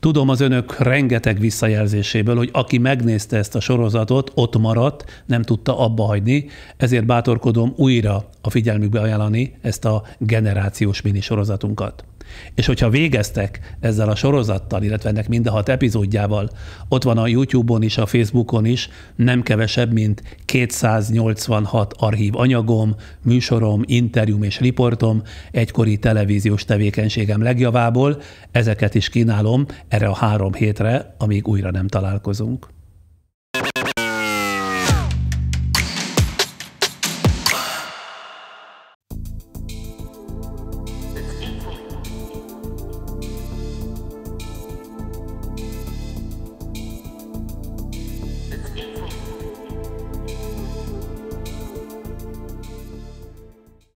Tudom az önök rengeteg visszajelzéséből, hogy aki megnézte ezt a sorozatot, ott maradt, nem tudta abba hagyni, ezért bátorkodom újra a figyelmükbe ajánlani ezt a generációs minisorozatunkat. És hogyha végeztek ezzel a sorozattal, illetve ennek mind a hat epizódjával, ott van a YouTube-on is, a Facebookon is, nem kevesebb, mint 286 archív anyagom, műsorom, interjúm és riportom egykori televíziós tevékenységem legjavából, ezeket is kínálom erre a három hétre, amíg újra nem találkozunk.